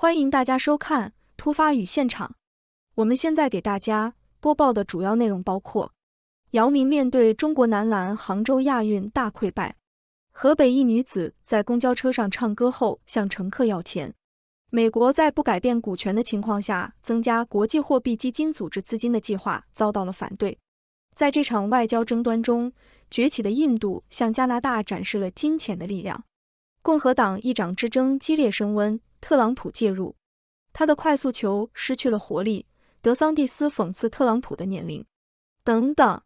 欢迎大家收看《突发与现场》。我们现在给大家播报的主要内容包括：姚明面对中国男篮杭州亚运大溃败；河北一女子在公交车上唱歌后向乘客要钱；美国在不改变股权的情况下增加国际货币基金组织资金的计划遭到了反对；在这场外交争端中，崛起的印度向加拿大展示了金钱的力量；共和党议长之争激烈升温。特朗普介入，他的快速球失去了活力。德桑蒂斯讽刺特朗普的年龄等等，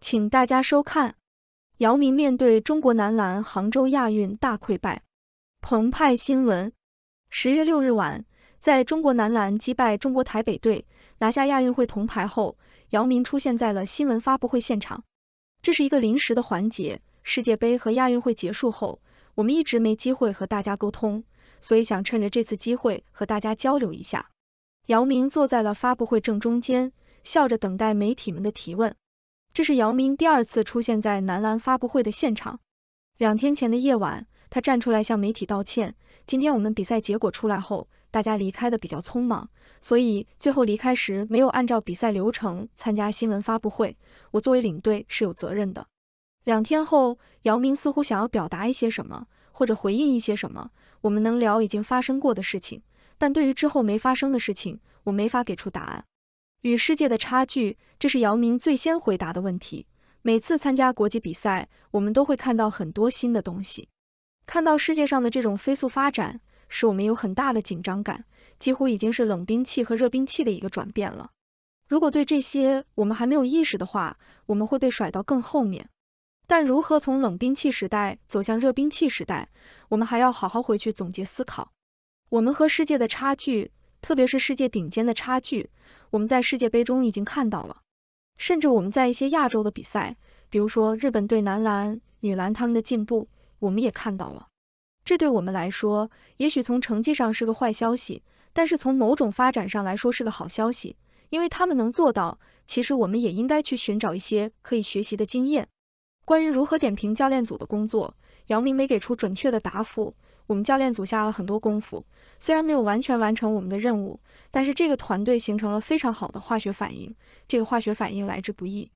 请大家收看。姚明面对中国男篮杭州亚运大溃败。澎湃新闻，十月六日晚，在中国男篮击败中国台北队，拿下亚运会铜牌后，姚明出现在了新闻发布会现场。这是一个临时的环节。世界杯和亚运会结束后，我们一直没机会和大家沟通。所以想趁着这次机会和大家交流一下。姚明坐在了发布会正中间，笑着等待媒体们的提问。这是姚明第二次出现在男篮发布会的现场。两天前的夜晚，他站出来向媒体道歉。今天我们比赛结果出来后，大家离开的比较匆忙，所以最后离开时没有按照比赛流程参加新闻发布会，我作为领队是有责任的。两天后，姚明似乎想要表达一些什么。或者回应一些什么，我们能聊已经发生过的事情，但对于之后没发生的事情，我没法给出答案。与世界的差距，这是姚明最先回答的问题。每次参加国际比赛，我们都会看到很多新的东西，看到世界上的这种飞速发展，使我们有很大的紧张感，几乎已经是冷兵器和热兵器的一个转变了。如果对这些我们还没有意识的话，我们会被甩到更后面。但如何从冷兵器时代走向热兵器时代，我们还要好好回去总结思考。我们和世界的差距，特别是世界顶尖的差距，我们在世界杯中已经看到了，甚至我们在一些亚洲的比赛，比如说日本队男篮、女篮他们的进步，我们也看到了。这对我们来说，也许从成绩上是个坏消息，但是从某种发展上来说是个好消息，因为他们能做到，其实我们也应该去寻找一些可以学习的经验。关于如何点评教练组的工作，姚明没给出准确的答复。我们教练组下了很多功夫，虽然没有完全完成我们的任务，但是这个团队形成了非常好的化学反应。这个化学反应来之不易。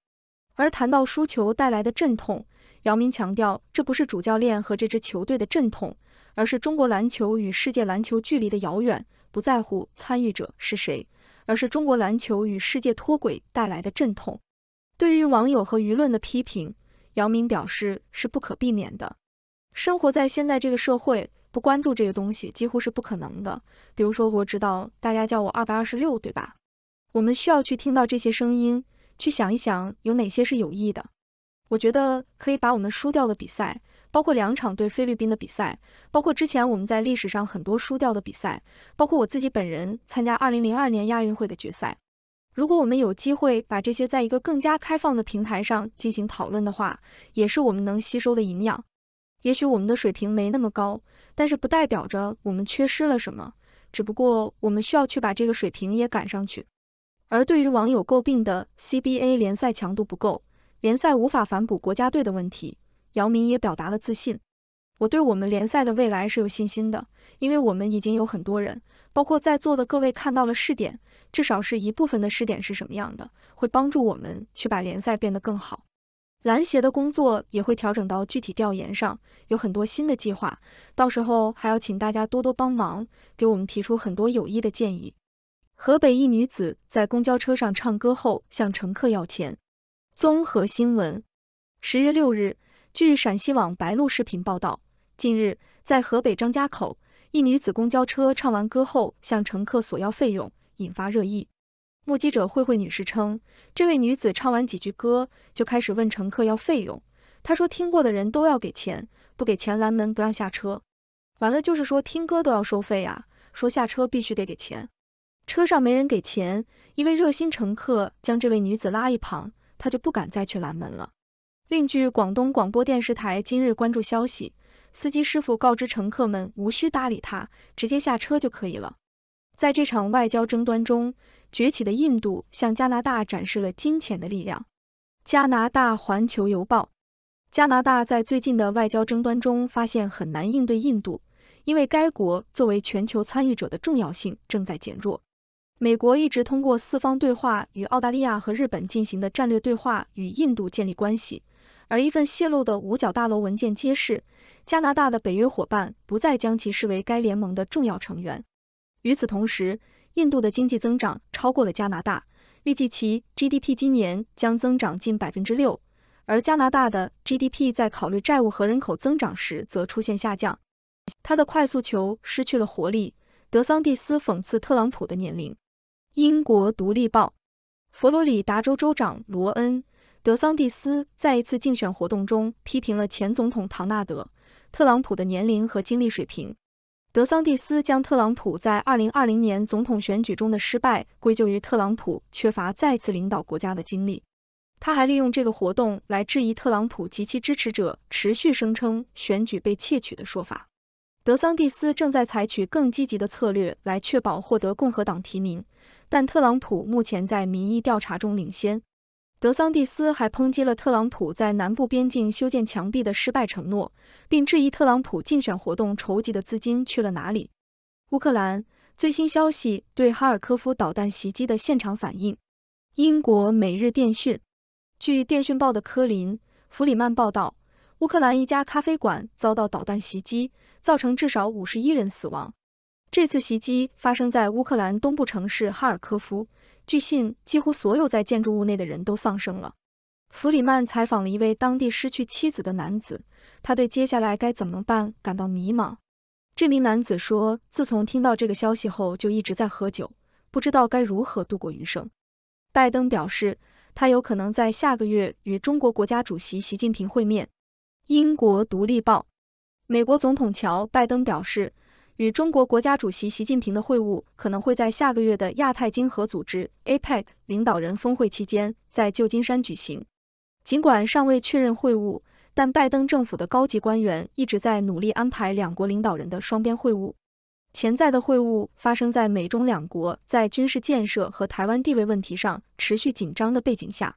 而谈到输球带来的阵痛，姚明强调，这不是主教练和这支球队的阵痛，而是中国篮球与世界篮球距离的遥远。不在乎参与者是谁，而是中国篮球与世界脱轨带来的阵痛。对于网友和舆论的批评。姚明表示是不可避免的。生活在现在这个社会，不关注这个东西几乎是不可能的。比如说，我知道大家叫我二百二十六，对吧？我们需要去听到这些声音，去想一想有哪些是有益的。我觉得可以把我们输掉的比赛，包括两场对菲律宾的比赛，包括之前我们在历史上很多输掉的比赛，包括我自己本人参加二零零二年亚运会的决赛。如果我们有机会把这些在一个更加开放的平台上进行讨论的话，也是我们能吸收的营养。也许我们的水平没那么高，但是不代表着我们缺失了什么，只不过我们需要去把这个水平也赶上去。而对于网友诟病的 CBA 联赛强度不够，联赛无法反哺国家队的问题，姚明也表达了自信。我对我们联赛的未来是有信心的，因为我们已经有很多人，包括在座的各位看到了试点，至少是一部分的试点是什么样的，会帮助我们去把联赛变得更好。篮协的工作也会调整到具体调研上，有很多新的计划，到时候还要请大家多多帮忙，给我们提出很多有益的建议。河北一女子在公交车上唱歌后向乘客要钱，综合新闻，十月六日，据陕西网白鹿视频报道。近日，在河北张家口，一女子公交车唱完歌后向乘客索要费用，引发热议。目击者慧慧女士称，这位女子唱完几句歌就开始问乘客要费用，她说听过的人都要给钱，不给钱拦门不让下车。完了就是说听歌都要收费呀，说下车必须得给钱。车上没人给钱，一位热心乘客将这位女子拉一旁，她就不敢再去拦门了。另据广东广播电视台今日关注消息。司机师傅告知乘客们无需搭理他，直接下车就可以了。在这场外交争端中，崛起的印度向加拿大展示了金钱的力量。加拿大环球邮报：加拿大在最近的外交争端中发现很难应对印度，因为该国作为全球参与者的重要性正在减弱。美国一直通过四方对话与澳大利亚和日本进行的战略对话与印度建立关系，而一份泄露的五角大楼文件揭示。加拿大的北约伙伴不再将其视为该联盟的重要成员。与此同时，印度的经济增长超过了加拿大，预计其 GDP 今年将增长近百分之六，而加拿大的 GDP 在考虑债务和人口增长时则出现下降。他的快速球失去了活力。德桑蒂斯讽刺特朗普的年龄。英国《独立报》，佛罗里达州州长罗恩·德桑蒂斯在一次竞选活动中批评了前总统唐纳德。特朗普的年龄和经历水平，德桑蒂斯将特朗普在二零二零年总统选举中的失败归咎于特朗普缺乏再次领导国家的经历。他还利用这个活动来质疑特朗普及其支持者持续声称选举被窃取的说法。德桑蒂斯正在采取更积极的策略来确保获得共和党提名，但特朗普目前在民意调查中领先。德桑蒂斯还抨击了特朗普在南部边境修建墙壁的失败承诺，并质疑特朗普竞选活动筹集的资金去了哪里。乌克兰最新消息：对哈尔科夫导弹袭击的现场反应。英国《每日电讯》据电讯报的科林·弗里曼报道，乌克兰一家咖啡馆遭到导弹袭击，造成至少五十一人死亡。这次袭击发生在乌克兰东部城市哈尔科夫。据信，几乎所有在建筑物内的人都丧生了。弗里曼采访了一位当地失去妻子的男子，他对接下来该怎么办感到迷茫。这名男子说，自从听到这个消息后，就一直在喝酒，不知道该如何度过余生。拜登表示，他有可能在下个月与中国国家主席习近平会面。英国《独立报》，美国总统乔·拜登表示。与中国国家主席习近平的会晤可能会在下个月的亚太经合组织 （APEC） 领导人峰会期间在旧金山举行。尽管尚未确认会晤，但拜登政府的高级官员一直在努力安排两国领导人的双边会晤。潜在的会晤发生在美中两国在军事建设和台湾地位问题上持续紧张的背景下。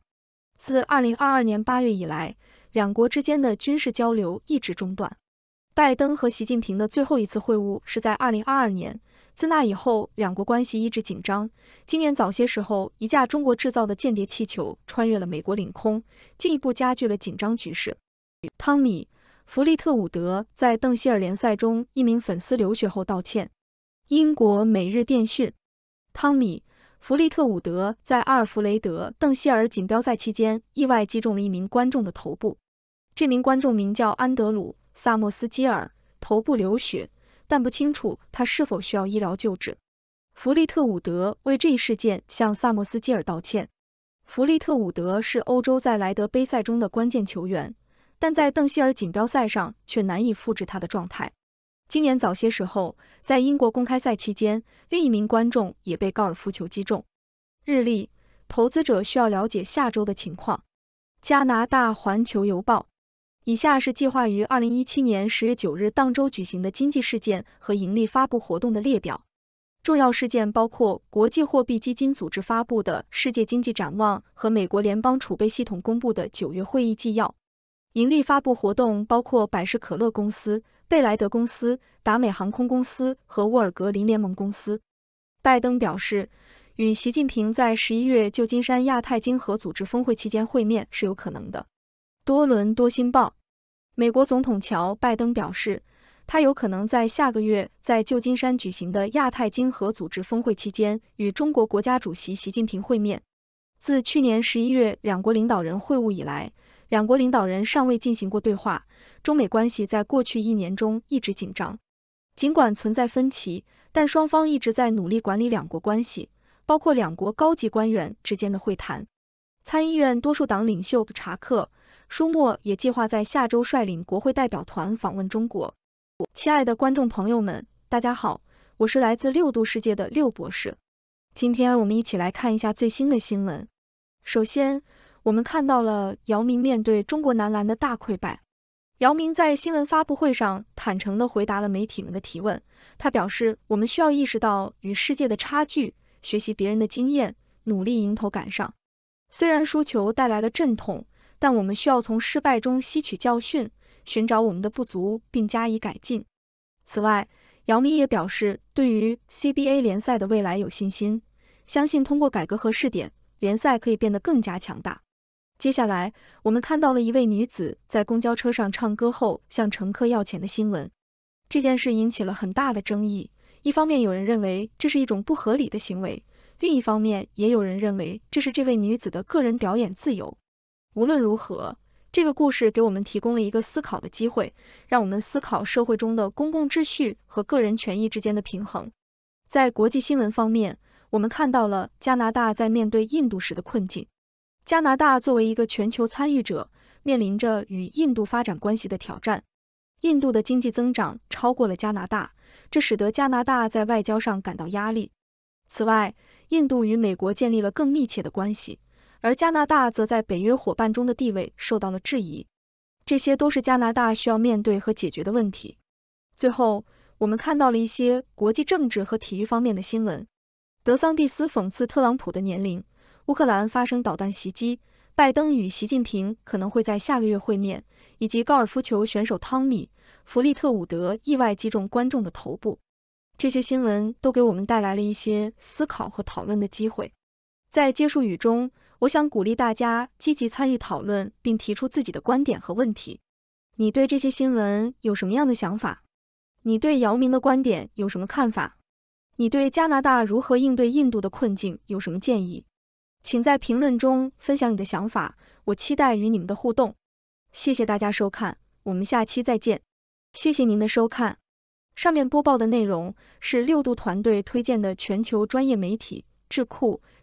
自2022年8月以来，两国之间的军事交流一直中断。拜登和习近平的最后一次会晤是在二零二二年。自那以后，两国关系一直紧张。今年早些时候，一架中国制造的间谍气球穿越了美国领空，进一步加剧了紧张局势。汤米·弗利特伍德在邓希尔联赛中一名粉丝流血后道歉。英国每日电讯。汤米·弗利特伍德在阿尔弗雷德·邓希尔锦标赛期间意外击中了一名观众的头部。这名观众名叫安德鲁。萨莫斯基尔头部流血，但不清楚他是否需要医疗救治。弗利特伍德为这一事件向萨莫斯基尔道歉。弗利特伍德是欧洲在莱德杯赛中的关键球员，但在邓希尔锦标赛上却难以复制他的状态。今年早些时候，在英国公开赛期间，另一名观众也被高尔夫球击中。日历投资者需要了解下周的情况。加拿大环球邮报。以下是计划于二零一七年十月九日当周举行的经济事件和盈利发布活动的列表。重要事件包括国际货币基金组织发布的世界经济展望和美国联邦储备系统公布的九月会议纪要。盈利发布活动包括百事可乐公司、贝莱德公司、达美航空公司和沃尔格林联盟公司。拜登表示，与习近平在十一月旧金山亚太经合组织峰会期间会面是有可能的。多伦多新报，美国总统乔拜登表示，他有可能在下个月在旧金山举行的亚太经合组织峰会期间与中国国家主席习近平会面。自去年十一月两国领导人会晤以来，两国领导人尚未进行过对话。中美关系在过去一年中一直紧张，尽管存在分歧，但双方一直在努力管理两国关系，包括两国高级官员之间的会谈。参议院多数党领袖查克。舒默也计划在下周率领国会代表团访问中国。亲爱的观众朋友们，大家好，我是来自六度世界的六博士。今天我们一起来看一下最新的新闻。首先，我们看到了姚明面对中国男篮的大溃败。姚明在新闻发布会上坦诚地回答了媒体们的提问，他表示我们需要意识到与世界的差距，学习别人的经验，努力迎头赶上。虽然输球带来了阵痛。但我们需要从失败中吸取教训，寻找我们的不足并加以改进。此外，姚明也表示对于 CBA 联赛的未来有信心，相信通过改革和试点，联赛可以变得更加强大。接下来，我们看到了一位女子在公交车上唱歌后向乘客要钱的新闻，这件事引起了很大的争议。一方面，有人认为这是一种不合理的行为；另一方面，也有人认为这是这位女子的个人表演自由。无论如何，这个故事给我们提供了一个思考的机会，让我们思考社会中的公共秩序和个人权益之间的平衡。在国际新闻方面，我们看到了加拿大在面对印度时的困境。加拿大作为一个全球参与者，面临着与印度发展关系的挑战。印度的经济增长超过了加拿大，这使得加拿大在外交上感到压力。此外，印度与美国建立了更密切的关系。而加拿大则在北约伙伴中的地位受到了质疑，这些都是加拿大需要面对和解决的问题。最后，我们看到了一些国际政治和体育方面的新闻：德桑蒂斯讽刺特朗普的年龄，乌克兰发生导弹袭击，拜登与习近平可能会在下个月会面，以及高尔夫球选手汤米·弗利特伍德意外击中观众的头部。这些新闻都给我们带来了一些思考和讨论的机会。在结束语中。我想鼓励大家积极参与讨论，并提出自己的观点和问题。你对这些新闻有什么样的想法？你对姚明的观点有什么看法？你对加拿大如何应对印度的困境有什么建议？请在评论中分享你的想法，我期待与你们的互动。谢谢大家收看，我们下期再见。谢谢您的收看，上面播报的内容是六度团队推荐的全球专业媒体智库。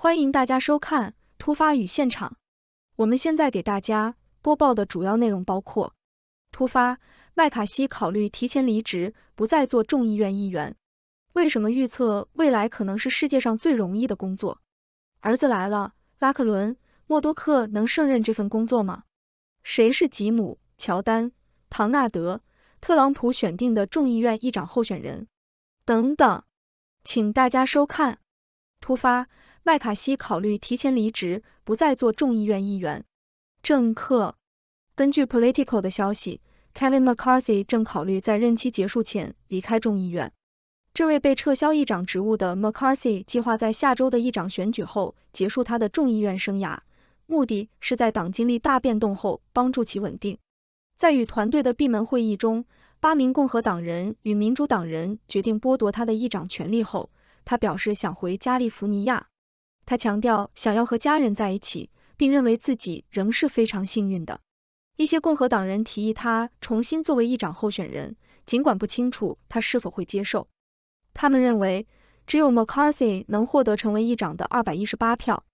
欢迎大家收看《突发与现场》。我们现在给大家播报的主要内容包括：突发，麦卡锡考虑提前离职，不再做众议院议员。为什么预测未来可能是世界上最容易的工作？儿子来了，拉克伦·默多克能胜任这份工作吗？谁是吉姆·乔丹、唐纳德·特朗普选定的众议院议长候选人？等等，请大家收看《突发》。麦卡锡考虑提前离职，不再做众议院议员。政客根据 Political 的消息，Kevin McCarthy 正考虑在任期结束前离开众议院。这位被撤销议长职务的 McCarthy 计划在下周的议长选举后结束他的众议院生涯，目的是在党经历大变动后帮助其稳定。在与团队的闭门会议中，八名共和党人与民主党人决定剥夺他的议长权利后，他表示想回加利福尼亚。他强调想要和家人在一起，并认为自己仍是非常幸运的。一些共和党人提议他重新作为议长候选人，尽管不清楚他是否会接受。他们认为只有 McCarthy 能获得成为议长的218票。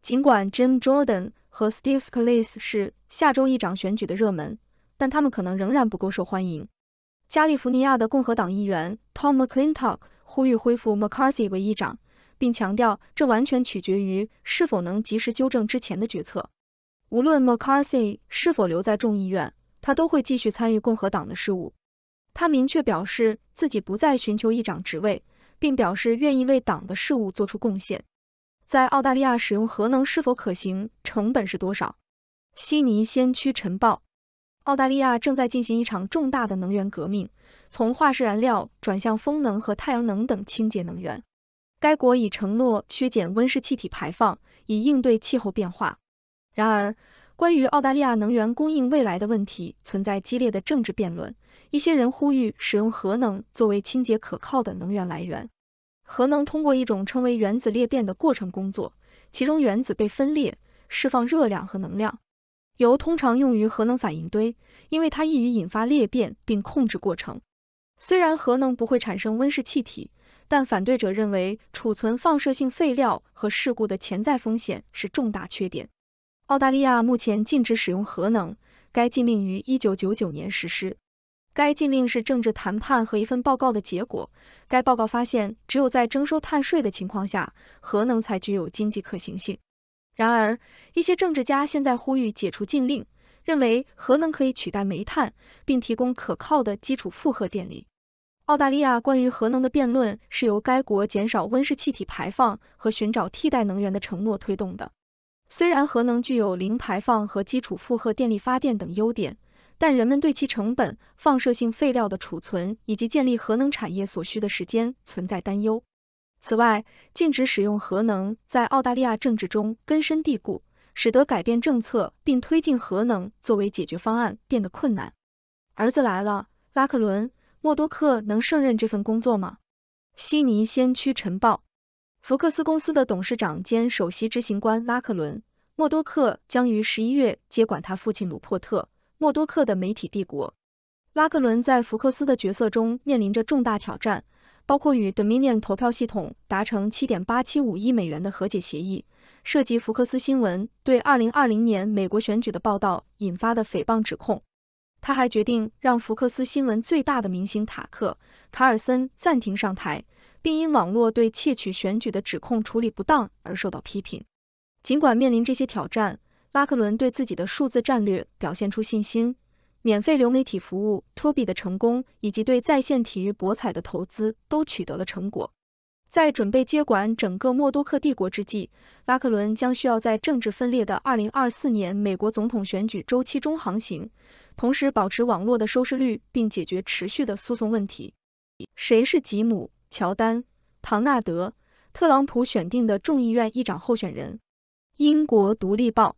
尽管 Jim Jordan 和 Steve Scalise 是下周议长选举的热门，但他们可能仍然不够受欢迎。加利福尼亚的共和党议员 Tom McClintock 呼吁恢复 McCarthy 为议长。并强调，这完全取决于是否能及时纠正之前的决策。无论 McCarthy 是否留在众议院，他都会继续参与共和党的事务。他明确表示自己不再寻求议长职位，并表示愿意为党的事务做出贡献。在澳大利亚使用核能是否可行？成本是多少？悉尼先驱晨报：澳大利亚正在进行一场重大的能源革命，从化石燃料转向风能和太阳能等清洁能源。该国已承诺削减温室气体排放，以应对气候变化。然而，关于澳大利亚能源供应未来的问题存在激烈的政治辩论。一些人呼吁使用核能作为清洁可靠的能源来源。核能通过一种称为原子裂变的过程工作，其中原子被分裂，释放热量和能量。铀通常用于核能反应堆，因为它易于引发裂变并控制过程。虽然核能不会产生温室气体。但反对者认为，储存放射性废料和事故的潜在风险是重大缺点。澳大利亚目前禁止使用核能，该禁令于1999年实施。该禁令是政治谈判和一份报告的结果。该报告发现，只有在征收碳税的情况下，核能才具有经济可行性。然而，一些政治家现在呼吁解除禁令，认为核能可以取代煤炭，并提供可靠的基础负荷电力。澳大利亚关于核能的辩论是由该国减少温室气体排放和寻找替代能源的承诺推动的。虽然核能具有零排放和基础负荷电力发电等优点，但人们对其成本、放射性废料的储存以及建立核能产业所需的时间存在担忧。此外，禁止使用核能在澳大利亚政治中根深蒂固，使得改变政策并推进核能作为解决方案变得困难。儿子来了，拉克伦。默多克能胜任这份工作吗？悉尼先驱晨报，福克斯公司的董事长兼首席执行官拉克伦·默多克将于十一月接管他父亲鲁珀特·默多克的媒体帝国。拉克伦在福克斯的角色中面临着重大挑战，包括与 Dominion 投票系统达成七点八七五亿美元的和解协议，涉及福克斯新闻对二零二零年美国选举的报道引发的诽谤指控。他还决定让福克斯新闻最大的明星塔克·卡尔森暂停上台，并因网络对窃取选举的指控处理不当而受到批评。尽管面临这些挑战，拉克伦对自己的数字战略表现出信心，免费流媒体服务托比的成功以及对在线体育博彩的投资都取得了成果。在准备接管整个默多克帝国之际，拉克伦将需要在政治分裂的二零二四年美国总统选举周期中航行，同时保持网络的收视率，并解决持续的诉讼问题。谁是吉姆·乔丹、唐纳德·特朗普选定的众议院议长候选人？英国《独立报》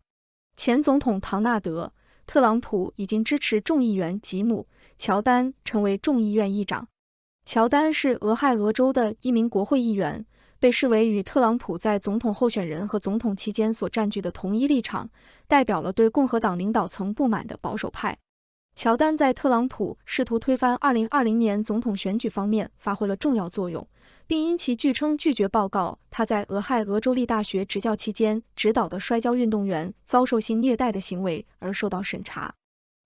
前总统唐纳德·特朗普已经支持众议员吉姆·乔丹成为众议院议长。乔丹是俄亥俄州的一名国会议员，被视为与特朗普在总统候选人和总统期间所占据的同一立场，代表了对共和党领导层不满的保守派。乔丹在特朗普试图推翻二零二零年总统选举方面发挥了重要作用，并因其据称拒绝报告他在俄亥俄州立大学执教期间指导的摔跤运动员遭受性虐待的行为而受到审查。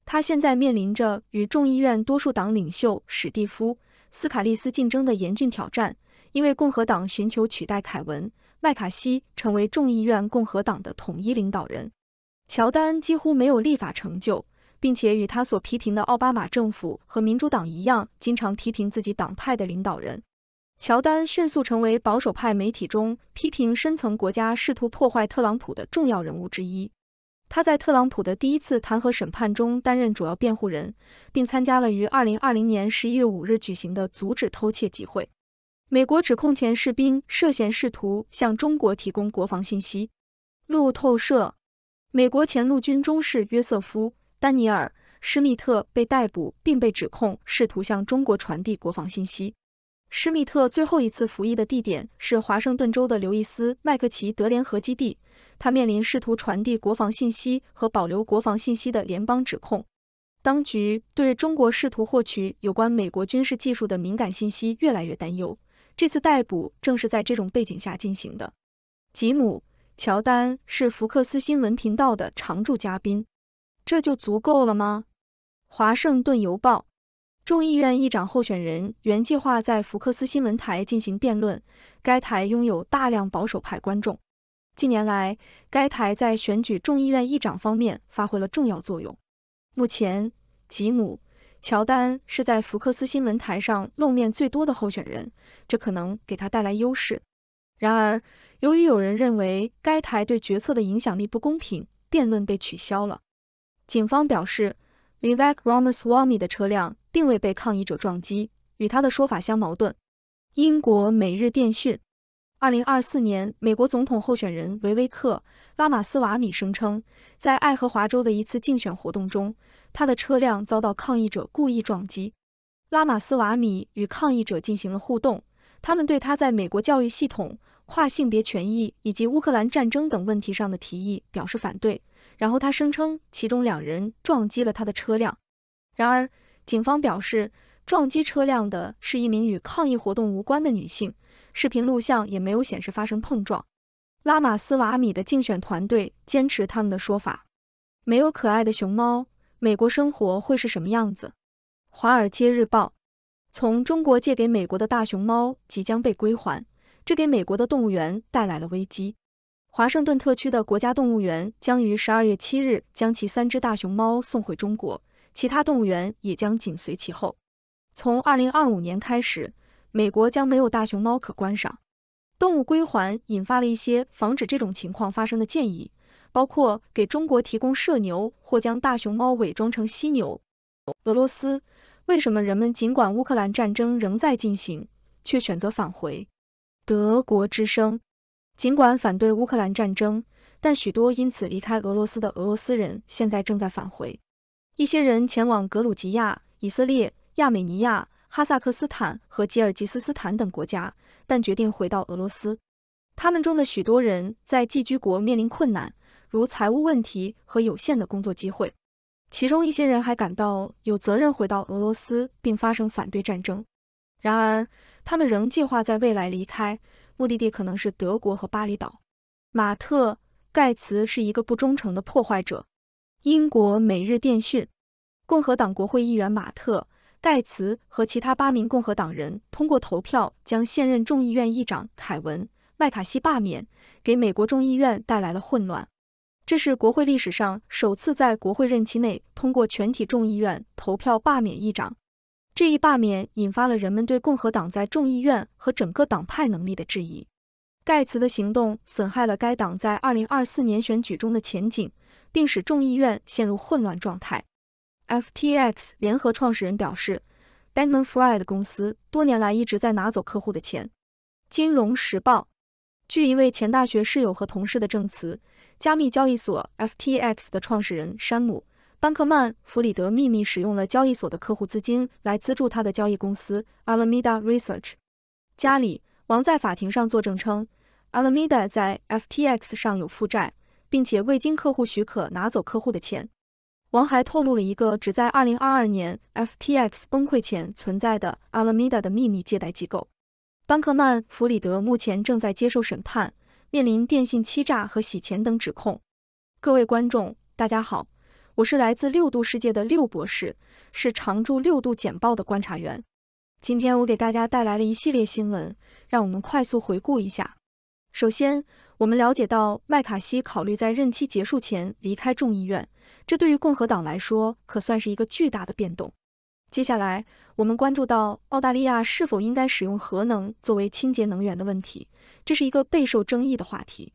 他现在面临着与众议院多数党领袖史蒂夫。斯卡利斯竞争的严峻挑战，因为共和党寻求取代凯文·麦卡锡成为众议院共和党的统一领导人。乔丹几乎没有立法成就，并且与他所批评的奥巴马政府和民主党一样，经常批评自己党派的领导人。乔丹迅速成为保守派媒体中批评深层国家试图破坏特朗普的重要人物之一。他在特朗普的第一次弹劾审判中担任主要辩护人，并参加了于二零二零年十一月五日举行的阻止偷窃集会。美国指控前士兵涉嫌试图向中国提供国防信息。路透社：美国前陆军中士约瑟夫·丹尼尔·施密特被逮捕，并被指控试图向中国传递国防信息。施密特最后一次服役的地点是华盛顿州的刘易斯麦克齐德联合基地。他面临试图传递国防信息和保留国防信息的联邦指控。当局对中国试图获取有关美国军事技术的敏感信息越来越担忧。这次逮捕正是在这种背景下进行的。吉姆·乔丹是福克斯新闻频道的常驻嘉宾。这就足够了吗？华盛顿邮报。众议院议长候选人原计划在福克斯新闻台进行辩论，该台拥有大量保守派观众。近年来，该台在选举众议院议长方面发挥了重要作用。目前，吉姆·乔丹是在福克斯新闻台上露面最多的候选人，这可能给他带来优势。然而，由于有人认为该台对决策的影响力不公平，辩论被取消了。警方表示，Vivek Ramaswamy 的车辆。并未被抗议者撞击，与他的说法相矛盾。英国每日电讯，二零二四年，美国总统候选人维维克拉马斯瓦米声称，在爱荷华州的一次竞选活动中，他的车辆遭到抗议者故意撞击。拉马斯瓦米与抗议者进行了互动，他们对他在美国教育系统、跨性别权益以及乌克兰战争等问题上的提议表示反对。然后他声称其中两人撞击了他的车辆，然而。警方表示，撞击车辆的是一名与抗议活动无关的女性。视频录像也没有显示发生碰撞。拉马斯瓦米的竞选团队坚持他们的说法。没有可爱的熊猫，美国生活会是什么样子？《华尔街日报》从中国借给美国的大熊猫即将被归还，这给美国的动物园带来了危机。华盛顿特区的国家动物园将于十二月七日将其三只大熊猫送回中国。其他动物园也将紧随其后。从二零二五年开始，美国将没有大熊猫可观赏。动物归还引发了一些防止这种情况发生的建议，包括给中国提供射牛或将大熊猫伪装成犀牛。俄罗斯，为什么人们尽管乌克兰战争仍在进行，却选择返回？德国之声，尽管反对乌克兰战争，但许多因此离开俄罗斯的俄罗斯人现在正在返回。一些人前往格鲁吉亚、以色列、亚美尼亚、哈萨克斯坦和吉尔吉斯斯坦等国家，但决定回到俄罗斯。他们中的许多人在寄居国面临困难，如财务问题和有限的工作机会。其中一些人还感到有责任回到俄罗斯并发生反对战争。然而，他们仍计划在未来离开，目的地可能是德国和巴厘岛。马特·盖茨是一个不忠诚的破坏者。英国《每日电讯》：共和党国会议员马特·盖茨和其他八名共和党人通过投票将现任众议院议长凯文·麦卡锡罢免，给美国众议院带来了混乱。这是国会历史上首次在国会任期内通过全体众议院投票罢免议长。这一罢免引发了人们对共和党在众议院和整个党派能力的质疑。盖茨的行动损害了该党在二零二四年选举中的前景。并使众议院陷入混乱状态。FTX 联合创始人表示，Benjamin Fried 公司多年来一直在拿走客户的钱。金融时报，据一位前大学室友和同事的证词，加密交易所 FTX 的创始人山姆·班克曼弗里德秘密使用了交易所的客户资金来资助他的交易公司 Alameda Research。加里·王在法庭上作证称，Alameda 在 FTX 上有负债。并且未经客户许可拿走客户的钱。王还透露了一个只在二零二二年 FTX 崩溃前存在的 Alameda 的秘密借贷机构。班克曼弗里德目前正在接受审判，面临电信欺诈和洗钱等指控。各位观众，大家好，我是来自六度世界的六博士，是常驻六度简报的观察员。今天我给大家带来了一系列新闻，让我们快速回顾一下。首先，我们了解到麦卡锡考虑在任期结束前离开众议院，这对于共和党来说可算是一个巨大的变动。接下来，我们关注到澳大利亚是否应该使用核能作为清洁能源的问题，这是一个备受争议的话题。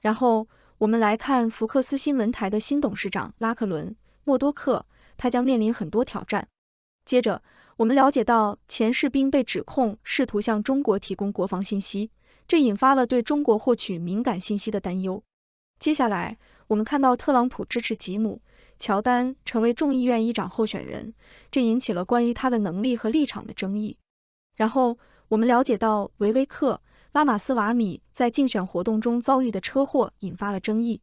然后，我们来看福克斯新闻台的新董事长拉克伦·默多克，他将面临很多挑战。接着，我们了解到前士兵被指控试图向中国提供国防信息。这引发了对中国获取敏感信息的担忧。接下来，我们看到特朗普支持吉姆·乔丹成为众议院议长候选人，这引起了关于他的能力和立场的争议。然后，我们了解到维维克·拉马斯瓦米在竞选活动中遭遇的车祸引发了争议。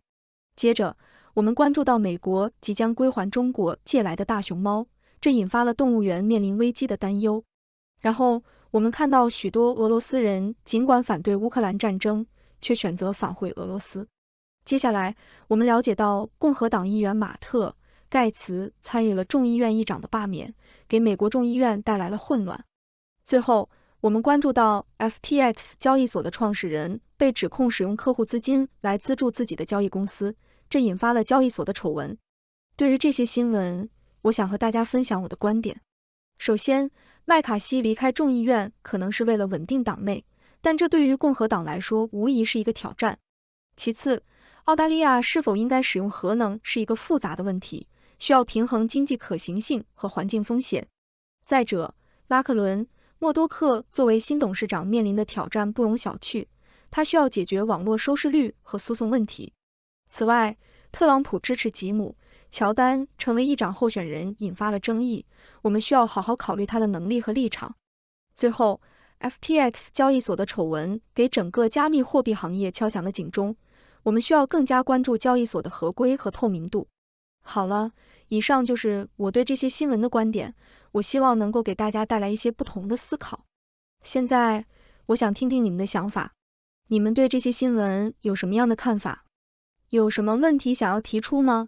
接着，我们关注到美国即将归还中国借来的大熊猫，这引发了动物园面临危机的担忧。然后，我们看到许多俄罗斯人尽管反对乌克兰战争，却选择返回俄罗斯。接下来，我们了解到共和党议员马特·盖茨参与了众议院议长的罢免，给美国众议院带来了混乱。最后，我们关注到 FTX 交易所的创始人被指控使用客户资金来资助自己的交易公司，这引发了交易所的丑闻。对于这些新闻，我想和大家分享我的观点。首先，麦卡锡离开众议院可能是为了稳定党内，但这对于共和党来说无疑是一个挑战。其次，澳大利亚是否应该使用核能是一个复杂的问题，需要平衡经济可行性和环境风险。再者，拉克伦·默多克作为新董事长面临的挑战不容小觑，他需要解决网络收视率和诉讼问题。此外，特朗普支持吉姆。乔丹成为议长候选人引发了争议，我们需要好好考虑他的能力和立场。最后，FTX 交易所的丑闻给整个加密货币行业敲响了警钟，我们需要更加关注交易所的合规和透明度。好了，以上就是我对这些新闻的观点，我希望能够给大家带来一些不同的思考。现在，我想听听你们的想法，你们对这些新闻有什么样的看法？有什么问题想要提出吗？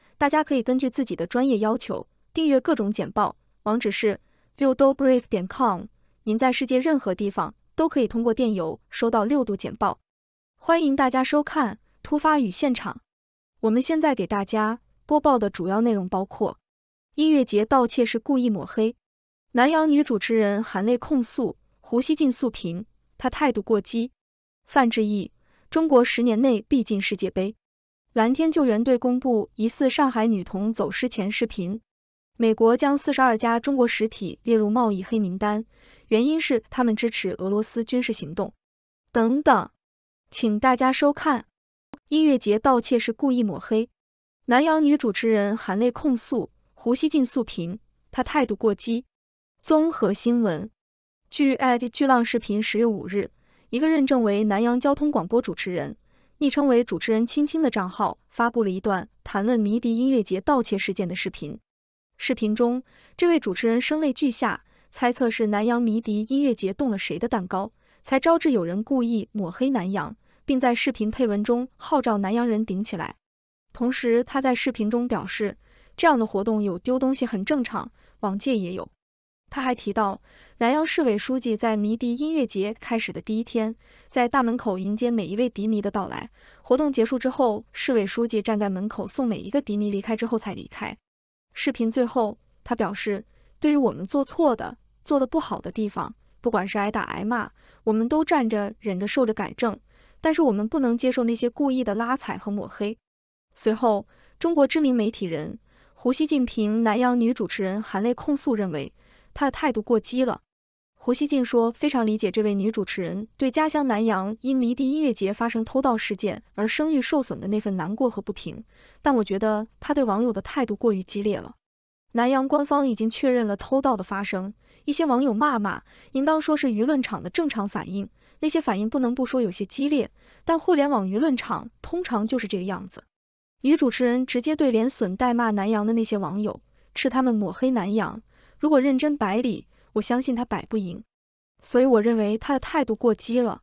大家可以根据自己的专业要求订阅各种简报，网址是六 o brief 点 com。您在世界任何地方都可以通过电邮收到六度简报。欢迎大家收看《突发与现场》。我们现在给大家播报的主要内容包括：音乐节盗窃是故意抹黑；南阳女主持人含泪控诉胡锡进诉评，她态度过激；范志毅：中国十年内必进世界杯。蓝天救援队公布疑似上海女童走失前视频。美国将四十二家中国实体列入贸易黑名单，原因是他们支持俄罗斯军事行动。等等，请大家收看。音乐节盗窃是故意抹黑。南阳女主持人含泪控诉胡锡进诉评，他态度过激。综合新闻，据巨浪视频十月五日，一个认证为南阳交通广播主持人。昵称为“主持人青青”的账号发布了一段谈论迷笛音乐节盗窃事件的视频。视频中，这位主持人声泪俱下，猜测是南阳迷笛音乐节动了谁的蛋糕，才招致有人故意抹黑南阳，并在视频配文中号召南阳人顶起来。同时，他在视频中表示，这样的活动有丢东西很正常，往届也有。他还提到，南阳市委书记在迷笛音乐节开始的第一天，在大门口迎接每一位迪迷的到来。活动结束之后，市委书记站在门口送每一个迪迷离开之后才离开。视频最后，他表示，对于我们做错的、做的不好的地方，不管是挨打挨骂，我们都站着忍着受着改正。但是我们不能接受那些故意的拉踩和抹黑。随后，中国知名媒体人胡锡进凭南阳女主持人含泪控诉认为。她的态度过激了，胡锡进说，非常理解这位女主持人对家乡南阳因迷笛音乐节发生偷盗事件而声誉受损的那份难过和不平，但我觉得她对网友的态度过于激烈了。南阳官方已经确认了偷盗的发生，一些网友骂骂，应当说是舆论场的正常反应，那些反应不能不说有些激烈，但互联网舆论场通常就是这个样子。女主持人直接对连损带骂南阳的那些网友，斥他们抹黑南阳。如果认真摆理，我相信他摆不赢，所以我认为他的态度过激了。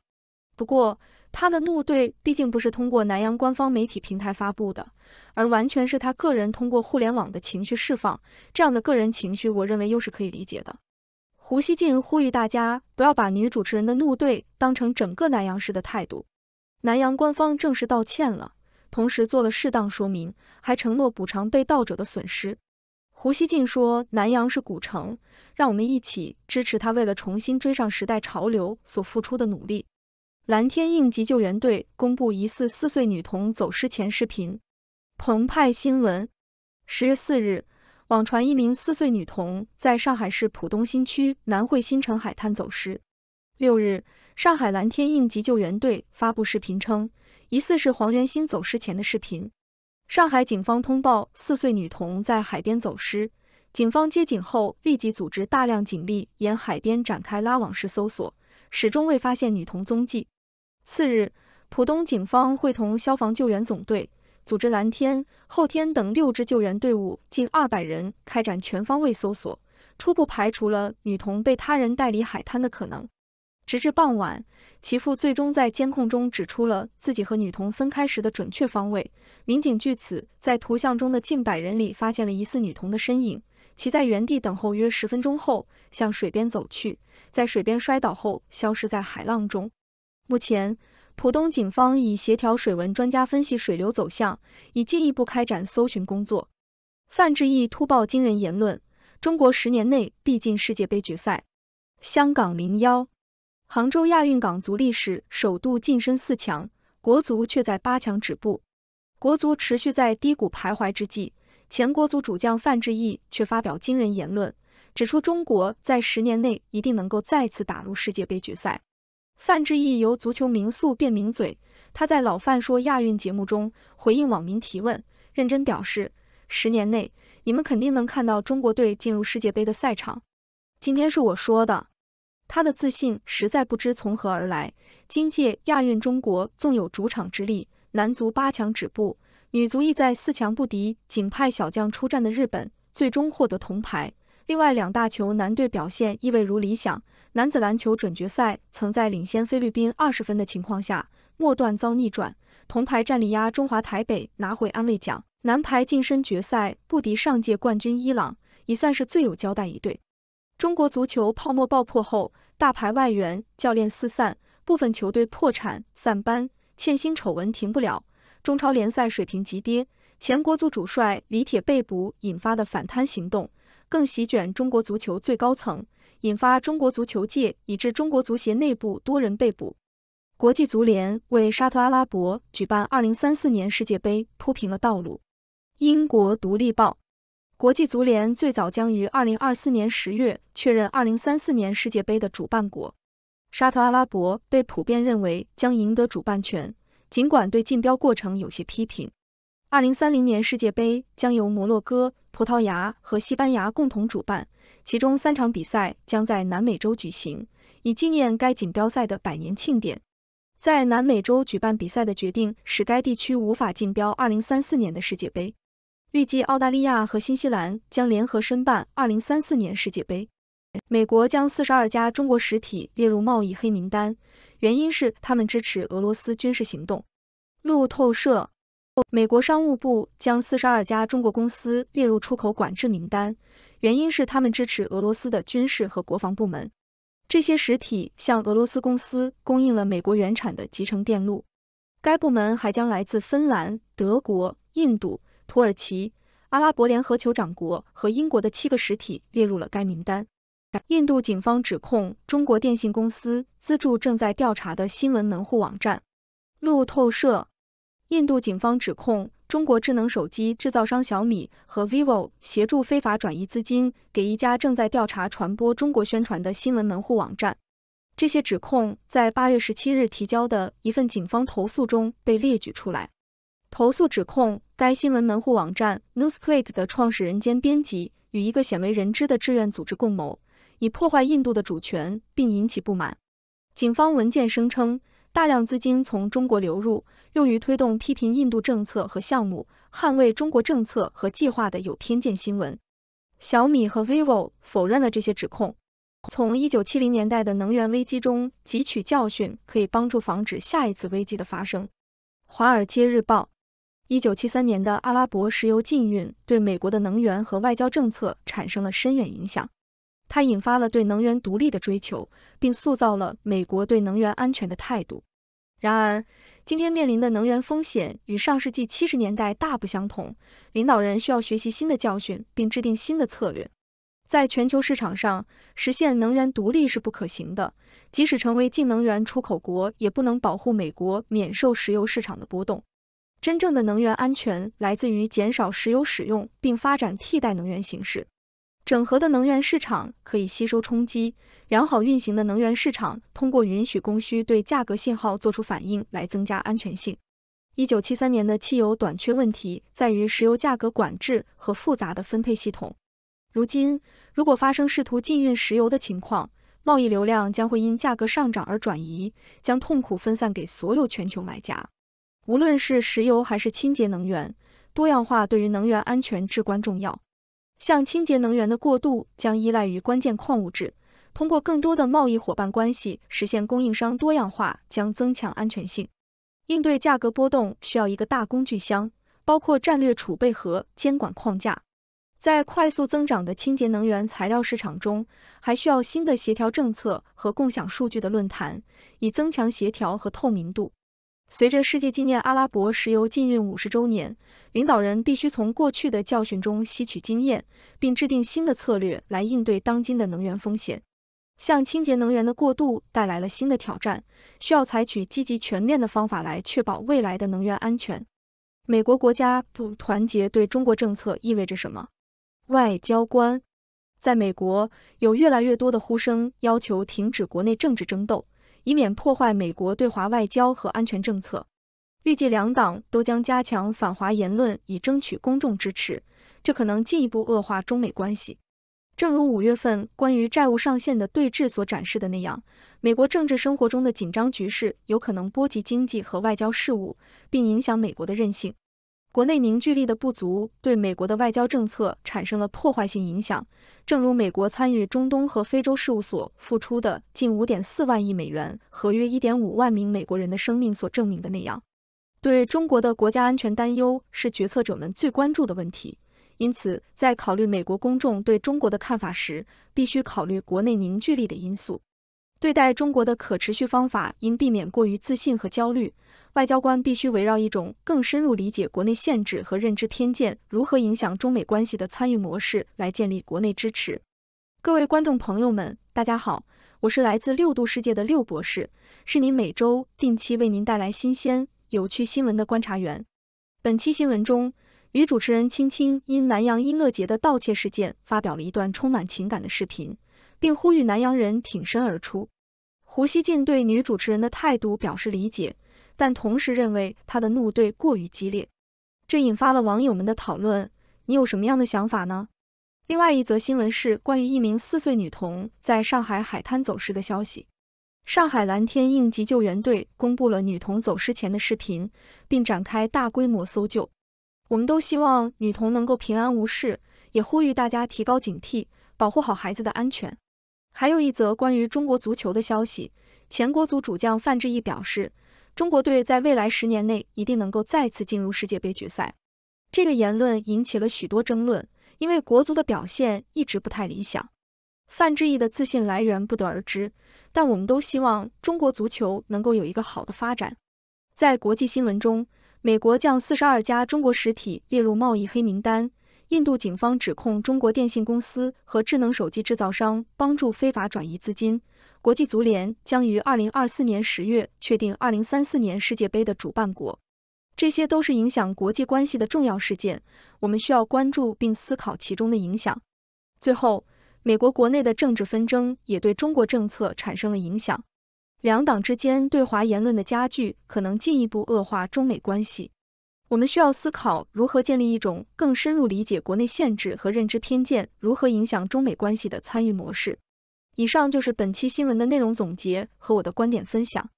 不过，他的怒对毕竟不是通过南阳官方媒体平台发布的，而完全是他个人通过互联网的情绪释放，这样的个人情绪，我认为又是可以理解的。胡锡进呼吁大家不要把女主持人的怒对当成整个南阳市的态度。南阳官方正式道歉了，同时做了适当说明，还承诺补偿被盗者的损失。胡锡进说：“南阳是古城，让我们一起支持他为了重新追上时代潮流所付出的努力。”蓝天应急救援队公布疑似四岁女童走失前视频。澎湃新闻，十月四日，网传一名四岁女童在上海市浦东新区南汇新城海滩走失。六日，上海蓝天应急救援队发布视频称，疑似是黄元新走失前的视频。上海警方通报，四岁女童在海边走失。警方接警后，立即组织大量警力沿海边展开拉网式搜索，始终未发现女童踪迹。次日，浦东警方会同消防救援总队，组织蓝天、后天等六支救援队伍近二百人开展全方位搜索，初步排除了女童被他人带离海滩的可能。直至傍晚，其父最终在监控中指出了自己和女童分开时的准确方位。民警据此在图像中的近百人里发现了疑似女童的身影。其在原地等候约十分钟后，向水边走去，在水边摔倒后消失在海浪中。目前，浦东警方已协调水文专家分析水流走向，以进一步开展搜寻工作。范志毅突爆惊人言论：中国十年内必进世界杯决赛。香港零幺。杭州亚运港足历史首度晋身四强，国足却在八强止步。国足持续在低谷徘徊之际，前国足主将范志毅却发表惊人言论，指出中国在十年内一定能够再次打入世界杯决赛。范志毅由足球名宿变名嘴，他在《老范说亚运》节目中回应网民提问，认真表示：十年内，你们肯定能看到中国队进入世界杯的赛场。今天是我说的。他的自信实在不知从何而来。今届亚运，中国纵有主场之力，男足八强止步，女足亦在四强不敌仅派小将出战的日本，最终获得铜牌。另外两大球男队表现亦未如理想，男子篮球准决赛曾在领先菲律宾二十分的情况下，末段遭逆转，铜牌战力压中华台北拿回安慰奖。男排晋身决赛不敌上届冠军伊朗，已算是最有交代一队。中国足球泡沫爆破后，大牌外援、教练四散，部分球队破产散班，欠薪丑闻停不了，中超联赛水平急跌，前国足主帅李铁被捕引发的反贪行动更席卷中国足球最高层，引发中国足球界以至中国足协内部多人被捕。国际足联为沙特阿拉伯举办二零三四年世界杯铺平了道路。英国《独立报》。国际足联最早将于二零二四年十月确认二零三四年世界杯的主办国，沙特阿拉伯被普遍认为将赢得主办权，尽管对竞标过程有些批评。二零三零年世界杯将由摩洛哥、葡萄牙和西班牙共同主办，其中三场比赛将在南美洲举行，以纪念该锦标赛的百年庆典。在南美洲举办比赛的决定使该地区无法竞标二零三四年的世界杯。预计澳大利亚和新西兰将联合申办二零三四年世界杯。美国将四十二家中国实体列入贸易黑名单，原因是他们支持俄罗斯军事行动。路透社，美国商务部将四十二家中国公司列入出口管制名单，原因是他们支持俄罗斯的军事和国防部门。这些实体向俄罗斯公司供应了美国原产的集成电路。该部门还将来自芬兰、德国、印度。土耳其、阿拉伯联合酋长国和英国的七个实体列入了该名单。印度警方指控中国电信公司资助正在调查的新闻门户网站。路透社，印度警方指控中国智能手机制造商小米和 vivo 协助非法转移资金给一家正在调查传播中国宣传的新闻门户网站。这些指控在八月十七日提交的一份警方投诉中被列举出来。投诉指控该新闻门户网站 n e w s p l i t e 的创始人兼编辑与一个鲜为人知的志愿组织共谋，以破坏印度的主权并引起不满。警方文件声称，大量资金从中国流入，用于推动批评印度政策和项目、捍卫中国政策和计划的有偏见新闻。小米和 vivo 否认了这些指控。从一九七零年代的能源危机中汲取教训，可以帮助防止下一次危机的发生。华尔街日报。一九七三年的阿拉伯石油禁运对美国的能源和外交政策产生了深远影响，它引发了对能源独立的追求，并塑造了美国对能源安全的态度。然而，今天面临的能源风险与上世纪七十年代大不相同，领导人需要学习新的教训，并制定新的策略。在全球市场上实现能源独立是不可行的，即使成为净能源出口国，也不能保护美国免受石油市场的波动。真正的能源安全来自于减少石油使用并发展替代能源形式。整合的能源市场可以吸收冲击，良好运行的能源市场通过允许供需对价格信号做出反应来增加安全性。一九七三年的汽油短缺问题在于石油价格管制和复杂的分配系统。如今，如果发生试图禁运石油的情况，贸易流量将会因价格上涨而转移，将痛苦分散给所有全球买家。无论是石油还是清洁能源，多样化对于能源安全至关重要。像清洁能源的过渡将依赖于关键矿物质。通过更多的贸易伙伴关系，实现供应商多样化将增强安全性。应对价格波动需要一个大工具箱，包括战略储备和监管框架。在快速增长的清洁能源材料市场中，还需要新的协调政策和共享数据的论坛，以增强协调和透明度。随着世界纪念阿拉伯石油禁运五十周年，领导人必须从过去的教训中吸取经验，并制定新的策略来应对当今的能源风险。向清洁能源的过渡带来了新的挑战，需要采取积极全面的方法来确保未来的能源安全。美国国家不团结对中国政策意味着什么？外交官在美国有越来越多的呼声要求停止国内政治争斗。以免破坏美国对华外交和安全政策，预计两党都将加强反华言论以争取公众支持，这可能进一步恶化中美关系。正如五月份关于债务上限的对峙所展示的那样，美国政治生活中的紧张局势有可能波及经济和外交事务，并影响美国的韧性。国内凝聚力的不足对美国的外交政策产生了破坏性影响，正如美国参与中东和非洲事务所付出的近五点四万亿美元合约一点五万名美国人的生命所证明的那样。对中国的国家安全担忧是决策者们最关注的问题，因此在考虑美国公众对中国的看法时，必须考虑国内凝聚力的因素。对待中国的可持续方法应避免过于自信和焦虑。外交官必须围绕一种更深入理解国内限制和认知偏见如何影响中美关系的参与模式来建立国内支持。各位观众朋友们，大家好，我是来自六度世界的六博士，是您每周定期为您带来新鲜、有趣新闻的观察员。本期新闻中，女主持人青青因南阳音乐节的盗窃事件，发表了一段充满情感的视频，并呼吁南阳人挺身而出。胡锡进对女主持人的态度表示理解。但同时认为他的怒对过于激烈，这引发了网友们的讨论。你有什么样的想法呢？另外一则新闻是关于一名四岁女童在上海海滩走失的消息。上海蓝天应急救援队公布了女童走失前的视频，并展开大规模搜救。我们都希望女童能够平安无事，也呼吁大家提高警惕，保护好孩子的安全。还有一则关于中国足球的消息，前国足主将范志毅表示。中国队在未来十年内一定能够再次进入世界杯决赛。这个言论引起了许多争论，因为国足的表现一直不太理想。范志毅的自信来源不得而知，但我们都希望中国足球能够有一个好的发展。在国际新闻中，美国将四十二家中国实体列入贸易黑名单。印度警方指控中国电信公司和智能手机制造商帮助非法转移资金。国际足联将于二零二四年十月确定二零三四年世界杯的主办国。这些都是影响国际关系的重要事件，我们需要关注并思考其中的影响。最后，美国国内的政治纷争也对中国政策产生了影响。两党之间对华言论的加剧，可能进一步恶化中美关系。我们需要思考如何建立一种更深入理解国内限制和认知偏见如何影响中美关系的参与模式。以上就是本期新闻的内容总结和我的观点分享。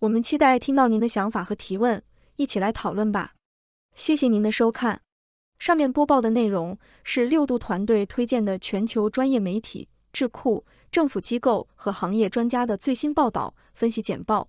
我们期待听到您的想法和提问，一起来讨论吧。谢谢您的收看。上面播报的内容是六度团队推荐的全球专业媒体、智库、政府机构和行业专家的最新报道、分析简报。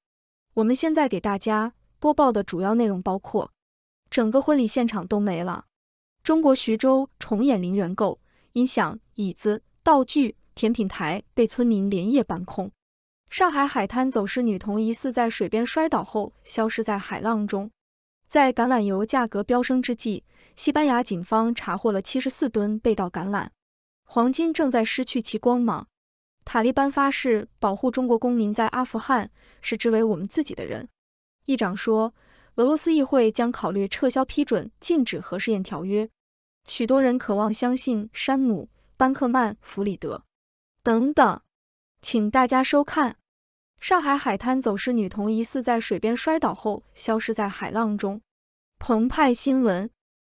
我们现在给大家播报的主要内容包括：整个婚礼现场都没了；中国徐州重演零元购，音响、椅子、道具、甜品台被村民连夜搬空；上海海滩走失女童疑似在水边摔倒后消失在海浪中；在橄榄油价格飙升之际，西班牙警方查获了七十四吨被盗橄榄；黄金正在失去其光芒。塔利班发誓保护中国公民在阿富汗，视之为我们自己的人。议长说，俄罗斯议会将考虑撤销批准禁止核试验条约。许多人渴望相信山姆、班克曼、弗里德等等。请大家收看。上海海滩走失女童疑似在水边摔倒后消失在海浪中。澎湃新闻，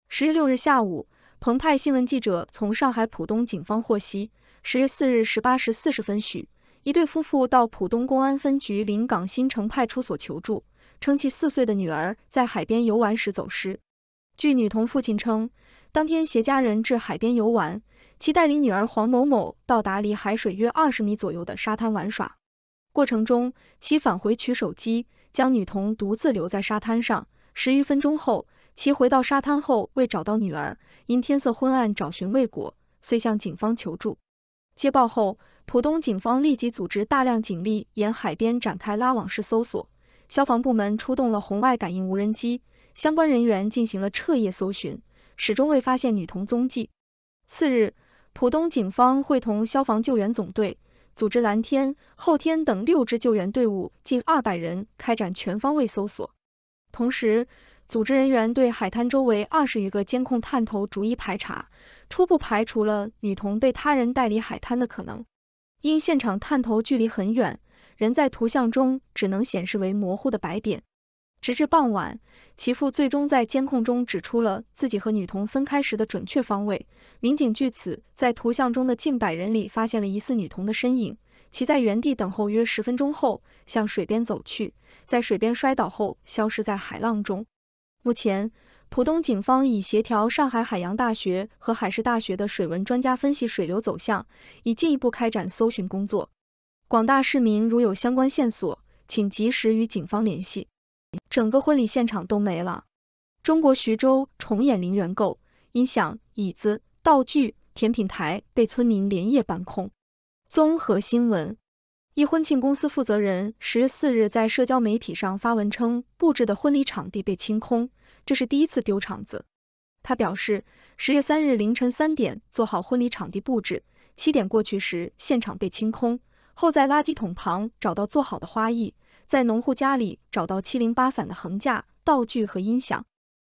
十月六日下午，澎湃新闻记者从上海浦东警方获悉。十月四日十八时四十分许，一对夫妇到浦东公安分局临港新城派出所求助，称其四岁的女儿在海边游玩时走失。据女童父亲称，当天携家人至海边游玩，其带领女儿黄某某到达离海水约二十米左右的沙滩玩耍。过程中，其返回取手机，将女童独自留在沙滩上。十余分钟后，其回到沙滩后未找到女儿，因天色昏暗，找寻未果，遂向警方求助。接报后，浦东警方立即组织大量警力沿海边展开拉网式搜索，消防部门出动了红外感应无人机，相关人员进行了彻夜搜寻，始终未发现女童踪迹。次日，浦东警方会同消防救援总队，组织蓝天、后天等六支救援队伍近二百人开展全方位搜索，同时。组织人员对海滩周围二十余个监控探头逐一排查，初步排除了女童被他人带离海滩的可能。因现场探头距离很远，人在图像中只能显示为模糊的白点。直至傍晚，其父最终在监控中指出了自己和女童分开时的准确方位。民警据此在图像中的近百人里发现了疑似女童的身影。其在原地等候约十分钟后，向水边走去，在水边摔倒后消失在海浪中。目前，浦东警方已协调上海海洋大学和海事大学的水文专家分析水流走向，以进一步开展搜寻工作。广大市民如有相关线索，请及时与警方联系。整个婚礼现场都没了。中国徐州重演零元购，音响、椅子、道具、甜品台被村民连夜搬空。综合新闻。一婚庆公司负责人十月四日在社交媒体上发文称，布置的婚礼场地被清空，这是第一次丢场子。他表示，十月三日凌晨三点做好婚礼场地布置，七点过去时现场被清空，后在垃圾桶旁找到做好的花艺，在农户家里找到七零八散的横架、道具和音响。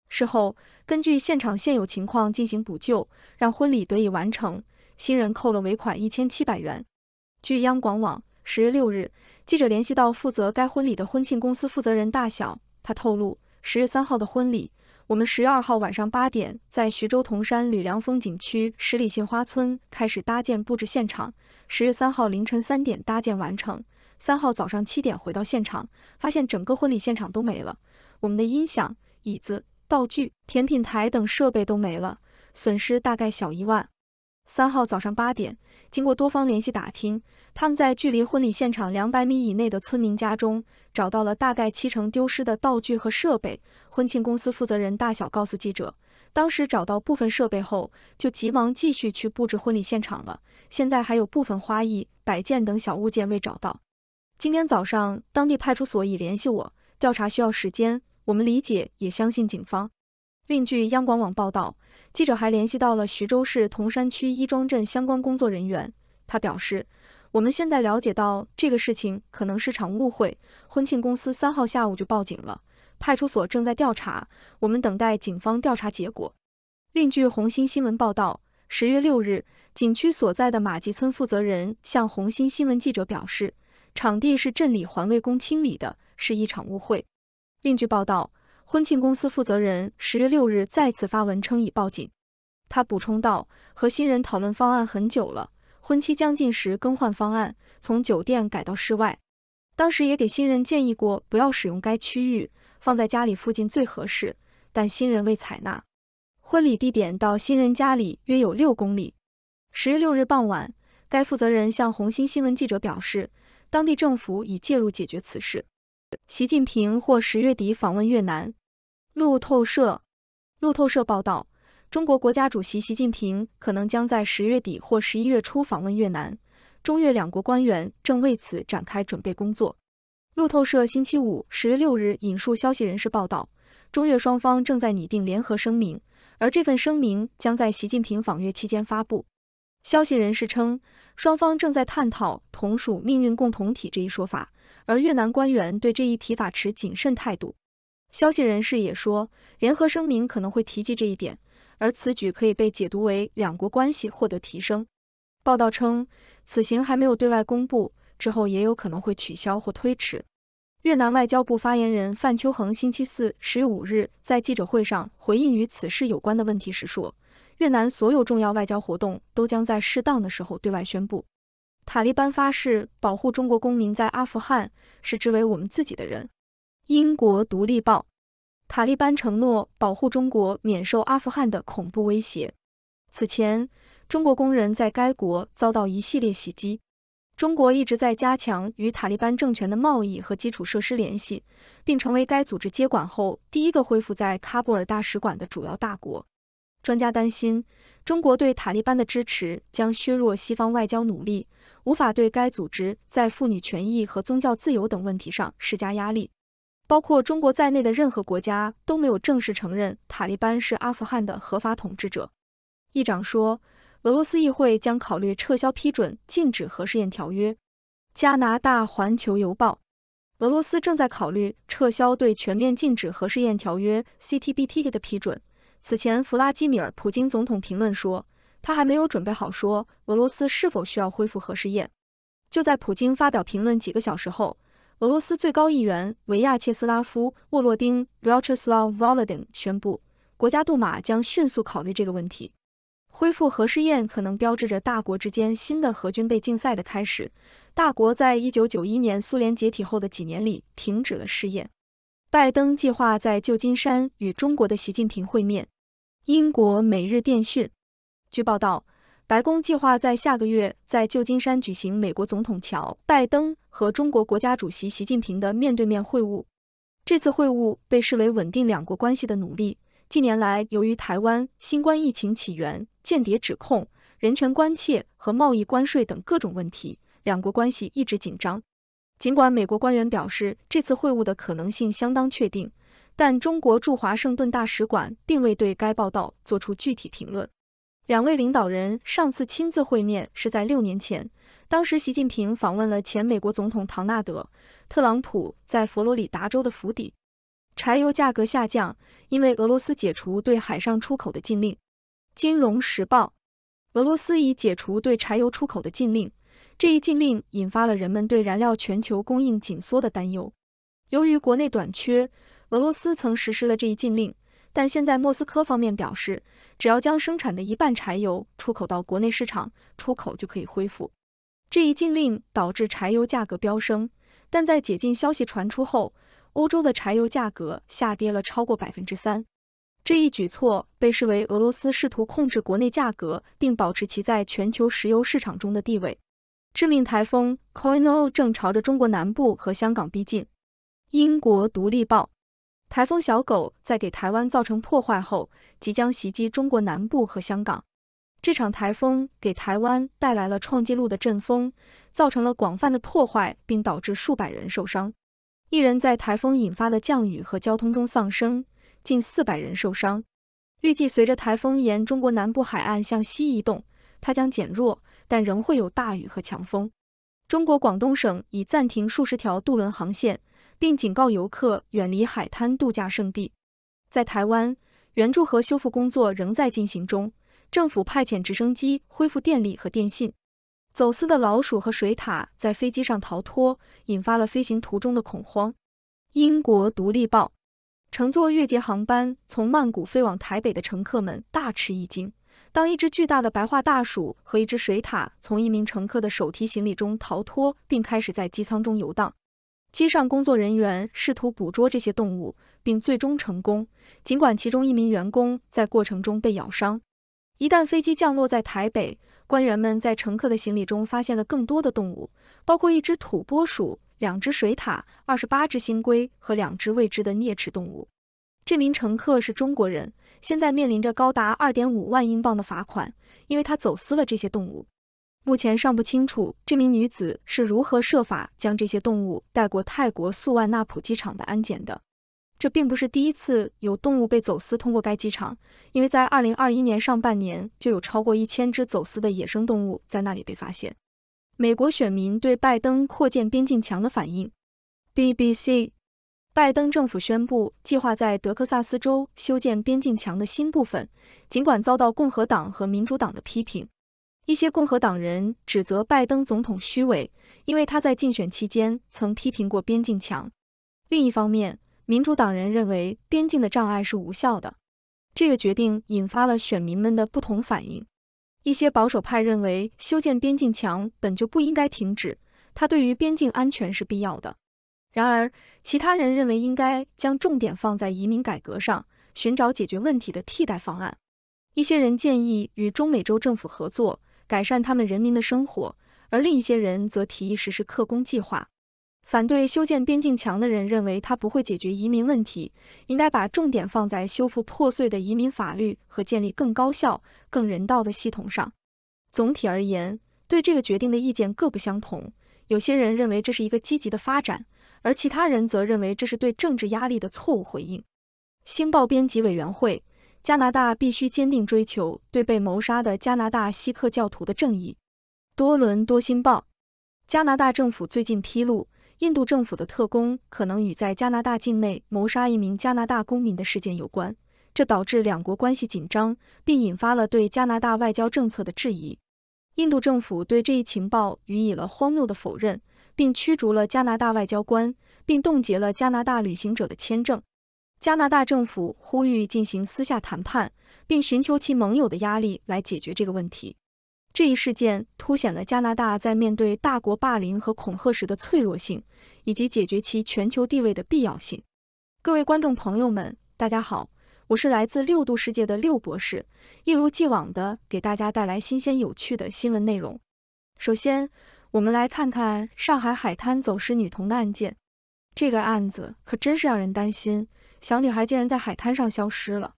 事后根据现场现有情况进行补救，让婚礼得以完成，新人扣了尾款一千七百元。据央广网。十月六日，记者联系到负责该婚礼的婚庆公司负责人大小，他透露，十月三号的婚礼，我们十月二号晚上八点在徐州铜山吕梁风景区十里杏花村开始搭建布置现场，十月三号凌晨三点搭建完成，三号早上七点回到现场，发现整个婚礼现场都没了，我们的音响、椅子、道具、甜品台等设备都没了，损失大概小一万。三号早上八点，经过多方联系打听，他们在距离婚礼现场两百米以内的村民家中找到了大概七成丢失的道具和设备。婚庆公司负责人大小告诉记者，当时找到部分设备后，就急忙继续去布置婚礼现场了。现在还有部分花艺、摆件等小物件未找到。今天早上，当地派出所已联系我，调查需要时间，我们理解也相信警方。另据央广网报道，记者还联系到了徐州市铜山区亦庄镇相关工作人员，他表示，我们现在了解到这个事情可能是场误会，婚庆公司三号下午就报警了，派出所正在调查，我们等待警方调查结果。另据红星新闻报道，十月六日，景区所在的马集村负责人向红星新闻记者表示，场地是镇里环卫工清理的，是一场误会。另据报道。婚庆公司负责人十月六日再次发文称已报警。他补充道：“和新人讨论方案很久了，婚期将近时更换方案，从酒店改到室外。当时也给新人建议过不要使用该区域，放在家里附近最合适，但新人未采纳。”婚礼地点到新人家里约有六公里。十月六日傍晚，该负责人向红星新闻记者表示，当地政府已介入解决此事。习近平或十月底访问越南。路透社路透社报道，中国国家主席习近平可能将在十月底或十一月初访问越南，中越两国官员正为此展开准备工作。路透社星期五十月六日引述消息人士报道，中越双方正在拟定联合声明，而这份声明将在习近平访越期间发布。消息人士称，双方正在探讨“同属命运共同体”这一说法，而越南官员对这一提法持谨慎态度。消息人士也说，联合声明可能会提及这一点，而此举可以被解读为两国关系获得提升。报道称，此行还没有对外公布，之后也有可能会取消或推迟。越南外交部发言人范秋恒星期四十五日在记者会上回应与此事有关的问题时说，越南所有重要外交活动都将在适当的时候对外宣布。塔利班发誓保护中国公民在阿富汗，是之为我们自己的人。英国《独立报》：塔利班承诺保护中国免受阿富汗的恐怖威胁。此前，中国工人在该国遭到一系列袭击。中国一直在加强与塔利班政权的贸易和基础设施联系，并成为该组织接管后第一个恢复在喀布尔大使馆的主要大国。专家担心，中国对塔利班的支持将削弱西方外交努力，无法对该组织在妇女权益和宗教自由等问题上施加压力。包括中国在内的任何国家都没有正式承认塔利班是阿富汗的合法统治者。议长说，俄罗斯议会将考虑撤销批准禁止核试验条约。加拿大《环球邮报》：俄罗斯正在考虑撤销对全面禁止核试验条约 （CTBT） 的批准。此前，弗拉基米尔·普京总统评论说，他还没有准备好说俄罗斯是否需要恢复核试验。就在普京发表评论几个小时后。俄罗斯最高议员维亚切斯拉夫·沃洛丁 r y a c h e s l a v Volodin） 宣布，国家杜马将迅速考虑这个问题。恢复核试验可能标志着大国之间新的核军备竞赛的开始。大国在一九九一年苏联解体后的几年里停止了试验。拜登计划在旧金山与中国的习近平会面。英国《每日电讯》据报道。白宫计划在下个月在旧金山举行美国总统乔拜登和中国国家主席习近平的面对面会晤。这次会晤被视为稳定两国关系的努力。近年来，由于台湾新冠疫情起源、间谍指控、人权关切和贸易关税等各种问题，两国关系一直紧张。尽管美国官员表示这次会晤的可能性相当确定，但中国驻华盛顿大使馆并未对该报道做出具体评论。两位领导人上次亲自会面是在六年前，当时习近平访问了前美国总统唐纳德·特朗普在佛罗里达州的府邸。柴油价格下降，因为俄罗斯解除对海上出口的禁令。金融时报：俄罗斯已解除对柴油出口的禁令，这一禁令引发了人们对燃料全球供应紧缩的担忧。由于国内短缺，俄罗斯曾实施了这一禁令。但现在莫斯科方面表示，只要将生产的一半柴油出口到国内市场，出口就可以恢复。这一禁令导致柴油价格飙升，但在解禁消息传出后，欧洲的柴油价格下跌了超过百分之三。这一举措被视为俄罗斯试图控制国内价格并保持其在全球石油市场中的地位。致命台风 Koino 正朝着中国南部和香港逼近。英国独立报。台风“小狗”在给台湾造成破坏后，即将袭击中国南部和香港。这场台风给台湾带来了创纪录的阵风，造成了广泛的破坏，并导致数百人受伤，一人在台风引发的降雨和交通中丧生，近四百人受伤。预计随着台风沿中国南部海岸向西移动，它将减弱，但仍会有大雨和强风。中国广东省已暂停数十条渡轮航线。并警告游客远离海滩度假胜地。在台湾，援助和修复工作仍在进行中，政府派遣直升机恢复电力和电信。走私的老鼠和水獭在飞机上逃脱，引发了飞行途中的恐慌。英国《独立报》乘坐越捷航班从曼谷飞往台北的乘客们大吃一惊，当一只巨大的白化大鼠和一只水獭从一名乘客的手提行李中逃脱，并开始在机舱中游荡。机上工作人员试图捕捉这些动物，并最终成功，尽管其中一名员工在过程中被咬伤。一旦飞机降落在台北，官员们在乘客的行李中发现了更多的动物，包括一只土拨鼠、两只水獭、二十八只星龟和两只未知的啮齿动物。这名乘客是中国人，现在面临着高达二点五万英镑的罚款，因为他走私了这些动物。目前尚不清楚这名女子是如何设法将这些动物带过泰国素万纳普机场的安检的。这并不是第一次有动物被走私通过该机场，因为在2021年上半年就有超过一千只走私的野生动物在那里被发现。美国选民对拜登扩建边境墙的反应。BBC，拜登政府宣布计划在德克萨斯州修建边境墙的新部分，尽管遭到共和党和民主党的批评。一些共和党人指责拜登总统虚伪，因为他在竞选期间曾批评过边境墙。另一方面，民主党人认为边境的障碍是无效的。这个决定引发了选民们的不同反应。一些保守派认为修建边境墙本就不应该停止，它对于边境安全是必要的。然而，其他人认为应该将重点放在移民改革上，寻找解决问题的替代方案。一些人建议与中美洲政府合作。改善他们人民的生活，而另一些人则提议实施克工计划。反对修建边境墙的人认为他不会解决移民问题，应该把重点放在修复破碎的移民法律和建立更高效、更人道的系统上。总体而言，对这个决定的意见各不相同。有些人认为这是一个积极的发展，而其他人则认为这是对政治压力的错误回应。《星报》编辑委员会。加拿大必须坚定追求对被谋杀的加拿大锡克教徒的正义。多伦多新报，加拿大政府最近披露，印度政府的特工可能与在加拿大境内谋杀一名加拿大公民的事件有关，这导致两国关系紧张，并引发了对加拿大外交政策的质疑。印度政府对这一情报予以了荒谬的否认，并驱逐了加拿大外交官，并冻结了加拿大旅行者的签证。加拿大政府呼吁进行私下谈判，并寻求其盟友的压力来解决这个问题。这一事件凸显了加拿大在面对大国霸凌和恐吓时的脆弱性，以及解决其全球地位的必要性。各位观众朋友们，大家好，我是来自六度世界的六博士，一如既往的给大家带来新鲜有趣的新闻内容。首先，我们来看看上海海滩走失女童的案件，这个案子可真是让人担心。小女孩竟然在海滩上消失了。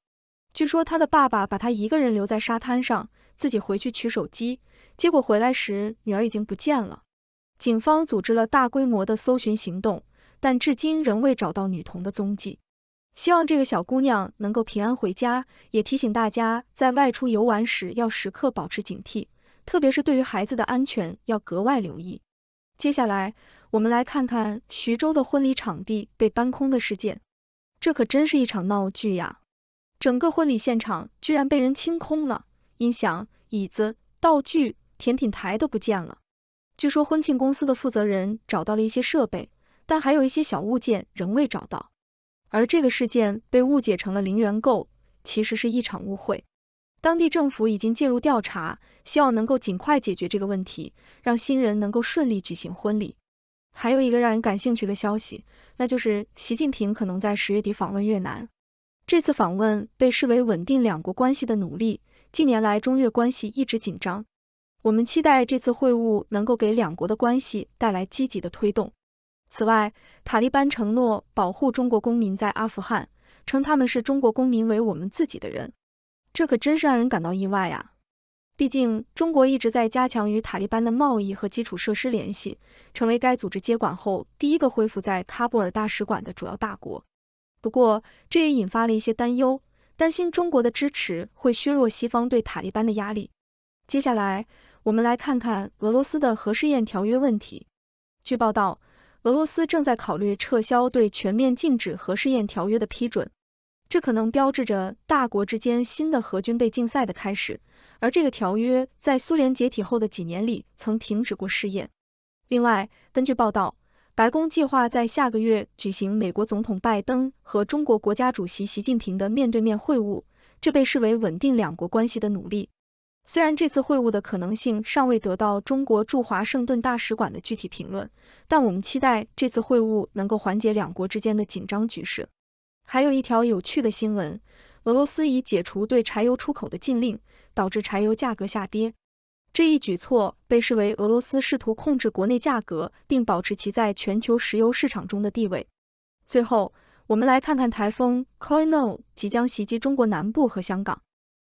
据说她的爸爸把她一个人留在沙滩上，自己回去取手机，结果回来时女儿已经不见了。警方组织了大规模的搜寻行动，但至今仍未找到女童的踪迹。希望这个小姑娘能够平安回家，也提醒大家在外出游玩时要时刻保持警惕，特别是对于孩子的安全要格外留意。接下来我们来看看徐州的婚礼场地被搬空的事件。这可真是一场闹剧呀！整个婚礼现场居然被人清空了，音响、椅子、道具、甜品台都不见了。据说婚庆公司的负责人找到了一些设备，但还有一些小物件仍未找到。而这个事件被误解成了零元购，其实是一场误会。当地政府已经介入调查，希望能够尽快解决这个问题，让新人能够顺利举行婚礼。还有一个让人感兴趣的消息，那就是习近平可能在十月底访问越南。这次访问被视为稳定两国关系的努力。近年来，中越关系一直紧张，我们期待这次会晤能够给两国的关系带来积极的推动。此外，塔利班承诺保护中国公民在阿富汗，称他们是中国公民为我们自己的人，这可真是让人感到意外呀。毕竟，中国一直在加强与塔利班的贸易和基础设施联系，成为该组织接管后第一个恢复在喀布尔大使馆的主要大国。不过，这也引发了一些担忧，担心中国的支持会削弱西方对塔利班的压力。接下来，我们来看看俄罗斯的核试验条约问题。据报道，俄罗斯正在考虑撤销对全面禁止核试验条约的批准。这可能标志着大国之间新的核军备竞赛的开始，而这个条约在苏联解体后的几年里曾停止过试验。另外，根据报道，白宫计划在下个月举行美国总统拜登和中国国家主席习近平的面对面会晤，这被视为稳定两国关系的努力。虽然这次会晤的可能性尚未得到中国驻华盛顿大使馆的具体评论，但我们期待这次会晤能够缓解两国之间的紧张局势。还有一条有趣的新闻，俄罗斯已解除对柴油出口的禁令，导致柴油价格下跌。这一举措被视为俄罗斯试图控制国内价格并保持其在全球石油市场中的地位。最后，我们来看看台风 Koino 即将袭击中国南部和香港。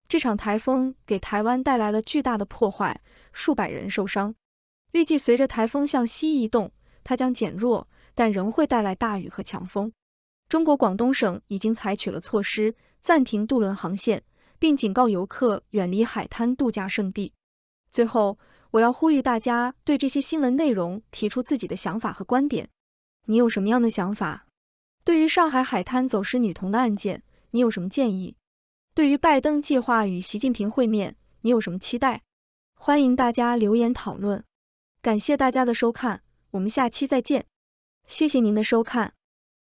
这场台风给台湾带来了巨大的破坏，数百人受伤。预计随着台风向西移动，它将减弱，但仍会带来大雨和强风。中国广东省已经采取了措施，暂停渡轮航线，并警告游客远离海滩度假胜地。最后，我要呼吁大家对这些新闻内容提出自己的想法和观点。你有什么样的想法？对于上海海滩走失女童的案件，你有什么建议？对于拜登计划与习近平会面，你有什么期待？欢迎大家留言讨论。感谢大家的收看，我们下期再见。谢谢您的收看。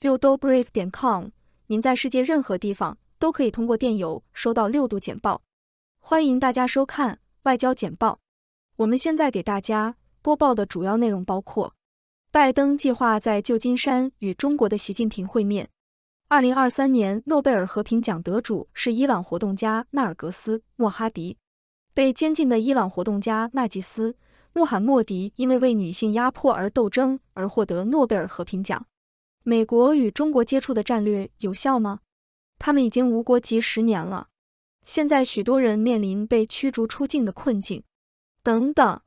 六度 brief 点 com，您在世界任何地方都可以通过电邮收到六度简报。欢迎大家收看外交简报。我们现在给大家播报的主要内容包括：拜登计划在旧金山与中国的习近平会面；二零二三年诺贝尔和平奖得主是伊朗活动家纳尔格斯·莫哈迪；被监禁的伊朗活动家纳吉斯·穆罕默迪因为为女性压迫而斗争而获得诺贝尔和平奖。美国与中国接触的战略有效吗？他们已经无国籍十年了，现在许多人面临被驱逐出境的困境。等等，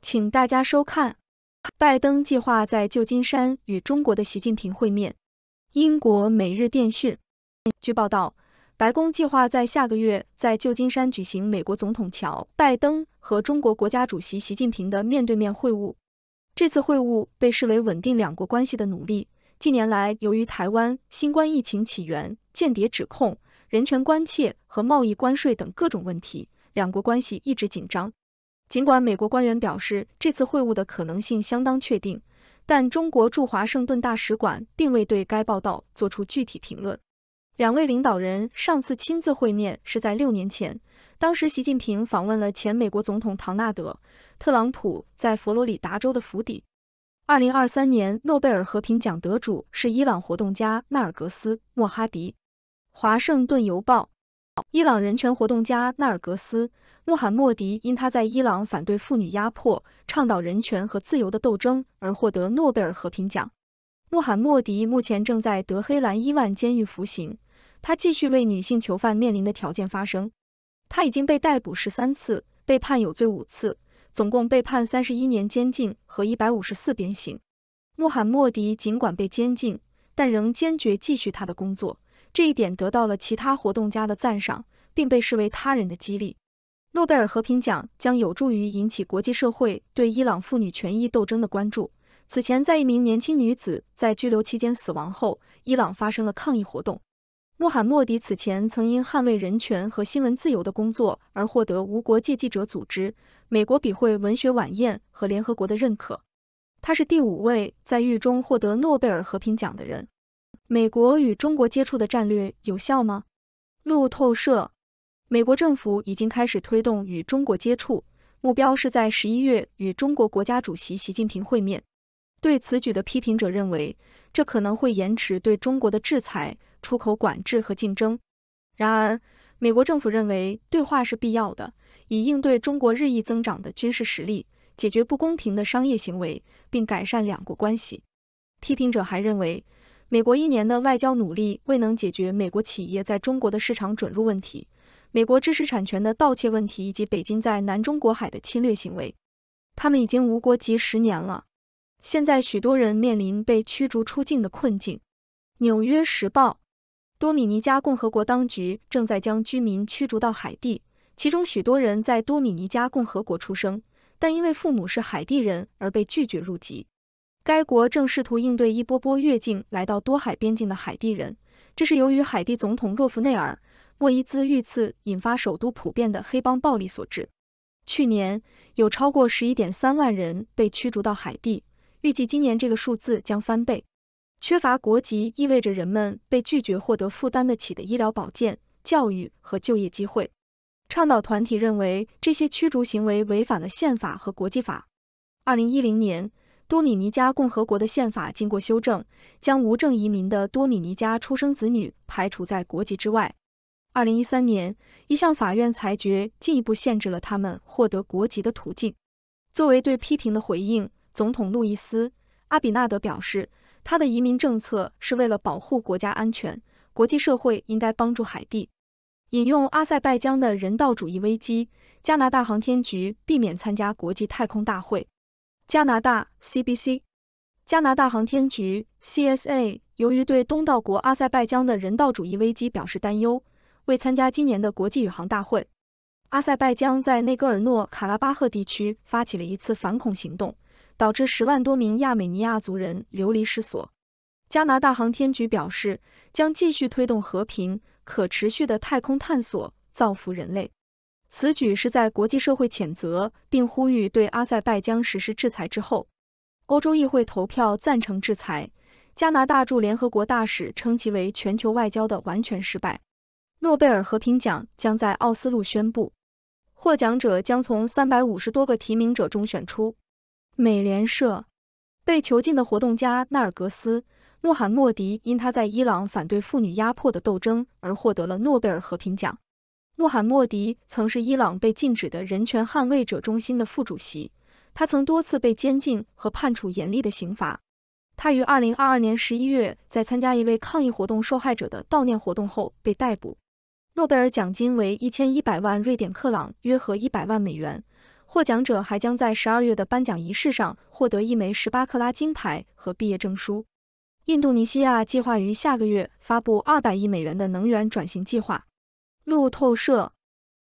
请大家收看。拜登计划在旧金山与中国的习近平会面。英国《每日电讯》据报道，白宫计划在下个月在旧金山举行美国总统乔拜登和中国国家主席习近平的面对面会晤。这次会晤被视为稳定两国关系的努力。近年来，由于台湾新冠疫情起源、间谍指控、人权关切和贸易关税等各种问题，两国关系一直紧张。尽管美国官员表示这次会晤的可能性相当确定，但中国驻华盛顿大使馆并未对该报道做出具体评论。两位领导人上次亲自会面是在六年前，当时习近平访问了前美国总统唐纳德·特朗普在佛罗里达州的府邸。二零二三年诺贝尔和平奖得主是伊朗活动家纳尔格斯·莫哈迪。华盛顿邮报，伊朗人权活动家纳尔格斯·穆罕默迪因他在伊朗反对妇女压迫、倡导人权和自由的斗争而获得诺贝尔和平奖。穆罕默迪目前正在德黑兰伊万监狱服刑，他继续为女性囚犯面临的条件发声。他已经被逮捕十三次，被判有罪五次。总共被判三十一年监禁和一百五十四鞭刑。穆罕默迪尽管被监禁，但仍坚决继续他的工作，这一点得到了其他活动家的赞赏，并被视为他人的激励。诺贝尔和平奖将有助于引起国际社会对伊朗妇女权益斗争的关注。此前，在一名年轻女子在拘留期间死亡后，伊朗发生了抗议活动。穆罕默迪此前曾因捍卫人权和新闻自由的工作而获得无国界记者组织。美国笔会文学晚宴和联合国的认可，他是第五位在狱中获得诺贝尔和平奖的人。美国与中国接触的战略有效吗？路透社，美国政府已经开始推动与中国接触，目标是在十一月与中国国家主席习近平会面。对此举的批评者认为，这可能会延迟对中国的制裁、出口管制和竞争。然而，美国政府认为对话是必要的。以应对中国日益增长的军事实力，解决不公平的商业行为，并改善两国关系。批评者还认为，美国一年的外交努力未能解决美国企业在中国的市场准入问题、美国知识产权的盗窃问题以及北京在南中国海的侵略行为。他们已经无国籍十年了，现在许多人面临被驱逐出境的困境。《纽约时报》，多米尼加共和国当局正在将居民驱逐到海地。其中许多人在多米尼加共和国出生，但因为父母是海地人而被拒绝入籍。该国正试图应对一波波越境来到多海边境的海地人，这是由于海地总统若弗内尔·莫伊兹遇刺引发首都普遍的黑帮暴力所致。去年有超过十一点三万人被驱逐到海地，预计今年这个数字将翻倍。缺乏国籍意味着人们被拒绝获得负担得起的医疗保健、教育和就业机会。倡导团体认为，这些驱逐行为违反了宪法和国际法。二零一零年，多米尼加共和国的宪法经过修正，将无证移民的多米尼加出生子女排除在国籍之外。二零一三年，一项法院裁决进一步限制了他们获得国籍的途径。作为对批评的回应，总统路易斯·阿比纳德表示，他的移民政策是为了保护国家安全，国际社会应该帮助海地。引用阿塞拜疆的人道主义危机，加拿大航天局避免参加国际太空大会。加拿大 CBC，加拿大航天局 CSA 由于对东道国阿塞拜疆的人道主义危机表示担忧，未参加今年的国际宇航大会。阿塞拜疆在内格尔诺卡拉巴赫地区发起了一次反恐行动，导致十万多名亚美尼亚族人流离失所。加拿大航天局表示，将继续推动和平。可持续的太空探索造福人类。此举是在国际社会谴责并呼吁对阿塞拜疆实施制裁之后，欧洲议会投票赞成制裁。加拿大驻联合国大使称其为全球外交的完全失败。诺贝尔和平奖将在奥斯陆宣布，获奖者将从三百五十多个提名者中选出。美联社，被囚禁的活动家纳尔格斯。诺罕莫迪因他在伊朗反对妇女压迫的斗争而获得了诺贝尔和平奖。诺罕莫迪曾是伊朗被禁止的人权捍卫者中心的副主席，他曾多次被监禁和判处严厉的刑罚。他于二零二二年十一月在参加一位抗议活动受害者的悼念活动后被逮捕。诺贝尔奖金为一千一百万瑞典克朗，约合一百万美元。获奖者还将在十二月的颁奖仪式上获得一枚十八克拉金牌和毕业证书。印度尼西亚计划于下个月发布0百亿美元的能源转型计划。路透社，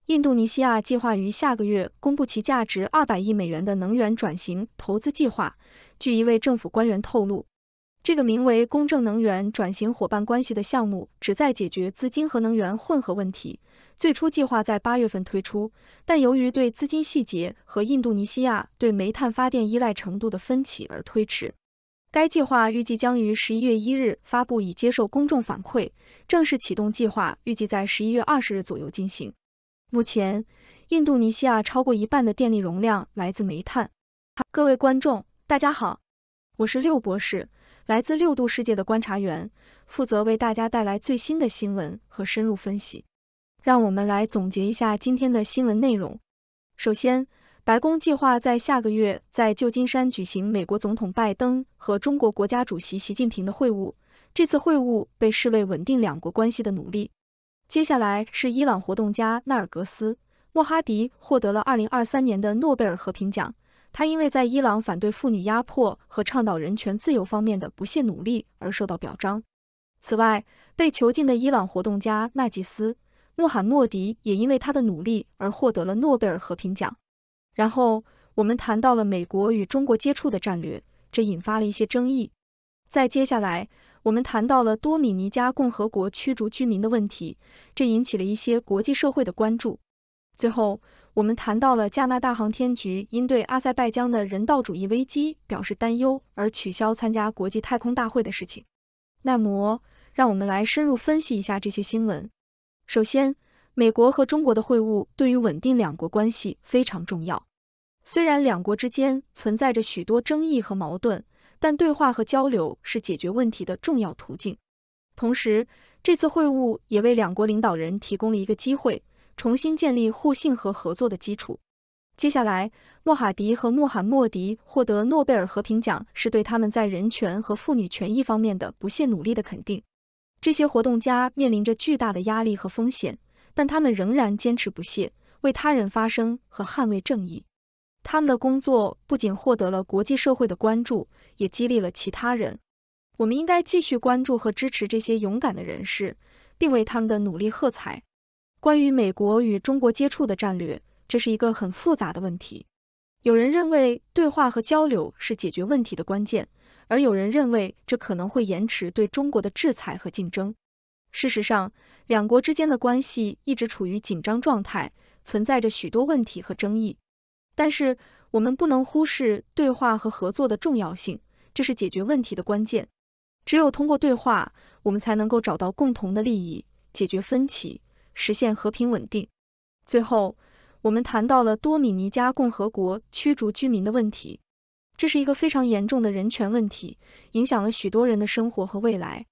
印度尼西亚计划于下个月公布其价值0百亿美元的能源转型投资计划。据一位政府官员透露，这个名为“公正能源转型伙伴关系”的项目旨在解决资金和能源混合问题。最初计划在八月份推出，但由于对资金细节和印度尼西亚对煤炭发电依赖程度的分歧而推迟。该计划预计将于十一月一日发布，已接受公众反馈。正式启动计划预计在十一月二十日左右进行。目前，印度尼西亚超过一半的电力容量来自煤炭。各位观众，大家好，我是六博士，来自六度世界的观察员，负责为大家带来最新的新闻和深入分析。让我们来总结一下今天的新闻内容。首先，白宫计划在下个月在旧金山举行美国总统拜登和中国国家主席习近平的会晤，这次会晤被视为稳定两国关系的努力。接下来是伊朗活动家纳尔格斯·莫哈迪获得了二零二三年的诺贝尔和平奖，他因为在伊朗反对妇女压迫和倡导人权自由方面的不懈努力而受到表彰。此外，被囚禁的伊朗活动家纳吉斯·穆罕默迪也因为他的努力而获得了诺贝尔和平奖。然后我们谈到了美国与中国接触的战略，这引发了一些争议。在接下来，我们谈到了多米尼加共和国驱逐居民的问题，这引起了一些国际社会的关注。最后，我们谈到了加拿大航天局因对阿塞拜疆的人道主义危机表示担忧而取消参加国际太空大会的事情。那么，让我们来深入分析一下这些新闻。首先，美国和中国的会晤对于稳定两国关系非常重要。虽然两国之间存在着许多争议和矛盾，但对话和交流是解决问题的重要途径。同时，这次会晤也为两国领导人提供了一个机会，重新建立互信和合作的基础。接下来，莫哈迪和穆罕默迪获得诺贝尔和平奖，是对他们在人权和妇女权益方面的不懈努力的肯定。这些活动家面临着巨大的压力和风险，但他们仍然坚持不懈，为他人发声和捍卫正义。他们的工作不仅获得了国际社会的关注，也激励了其他人。我们应该继续关注和支持这些勇敢的人士，并为他们的努力喝彩。关于美国与中国接触的战略，这是一个很复杂的问题。有人认为对话和交流是解决问题的关键，而有人认为这可能会延迟对中国的制裁和竞争。事实上，两国之间的关系一直处于紧张状态，存在着许多问题和争议。但是我们不能忽视对话和合作的重要性，这是解决问题的关键。只有通过对话，我们才能够找到共同的利益，解决分歧，实现和平稳定。最后，我们谈到了多米尼加共和国驱逐居民的问题，这是一个非常严重的人权问题，影响了许多人的生活和未来。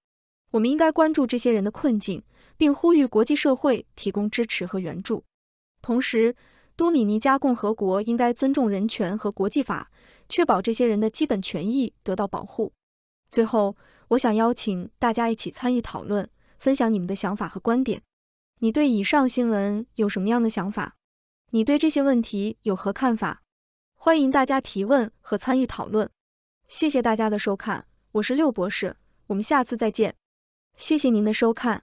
我们应该关注这些人的困境，并呼吁国际社会提供支持和援助，同时。多米尼加共和国应该尊重人权和国际法，确保这些人的基本权益得到保护。最后，我想邀请大家一起参与讨论，分享你们的想法和观点。你对以上新闻有什么样的想法？你对这些问题有何看法？欢迎大家提问和参与讨论。谢谢大家的收看，我是六博士，我们下次再见。谢谢您的收看。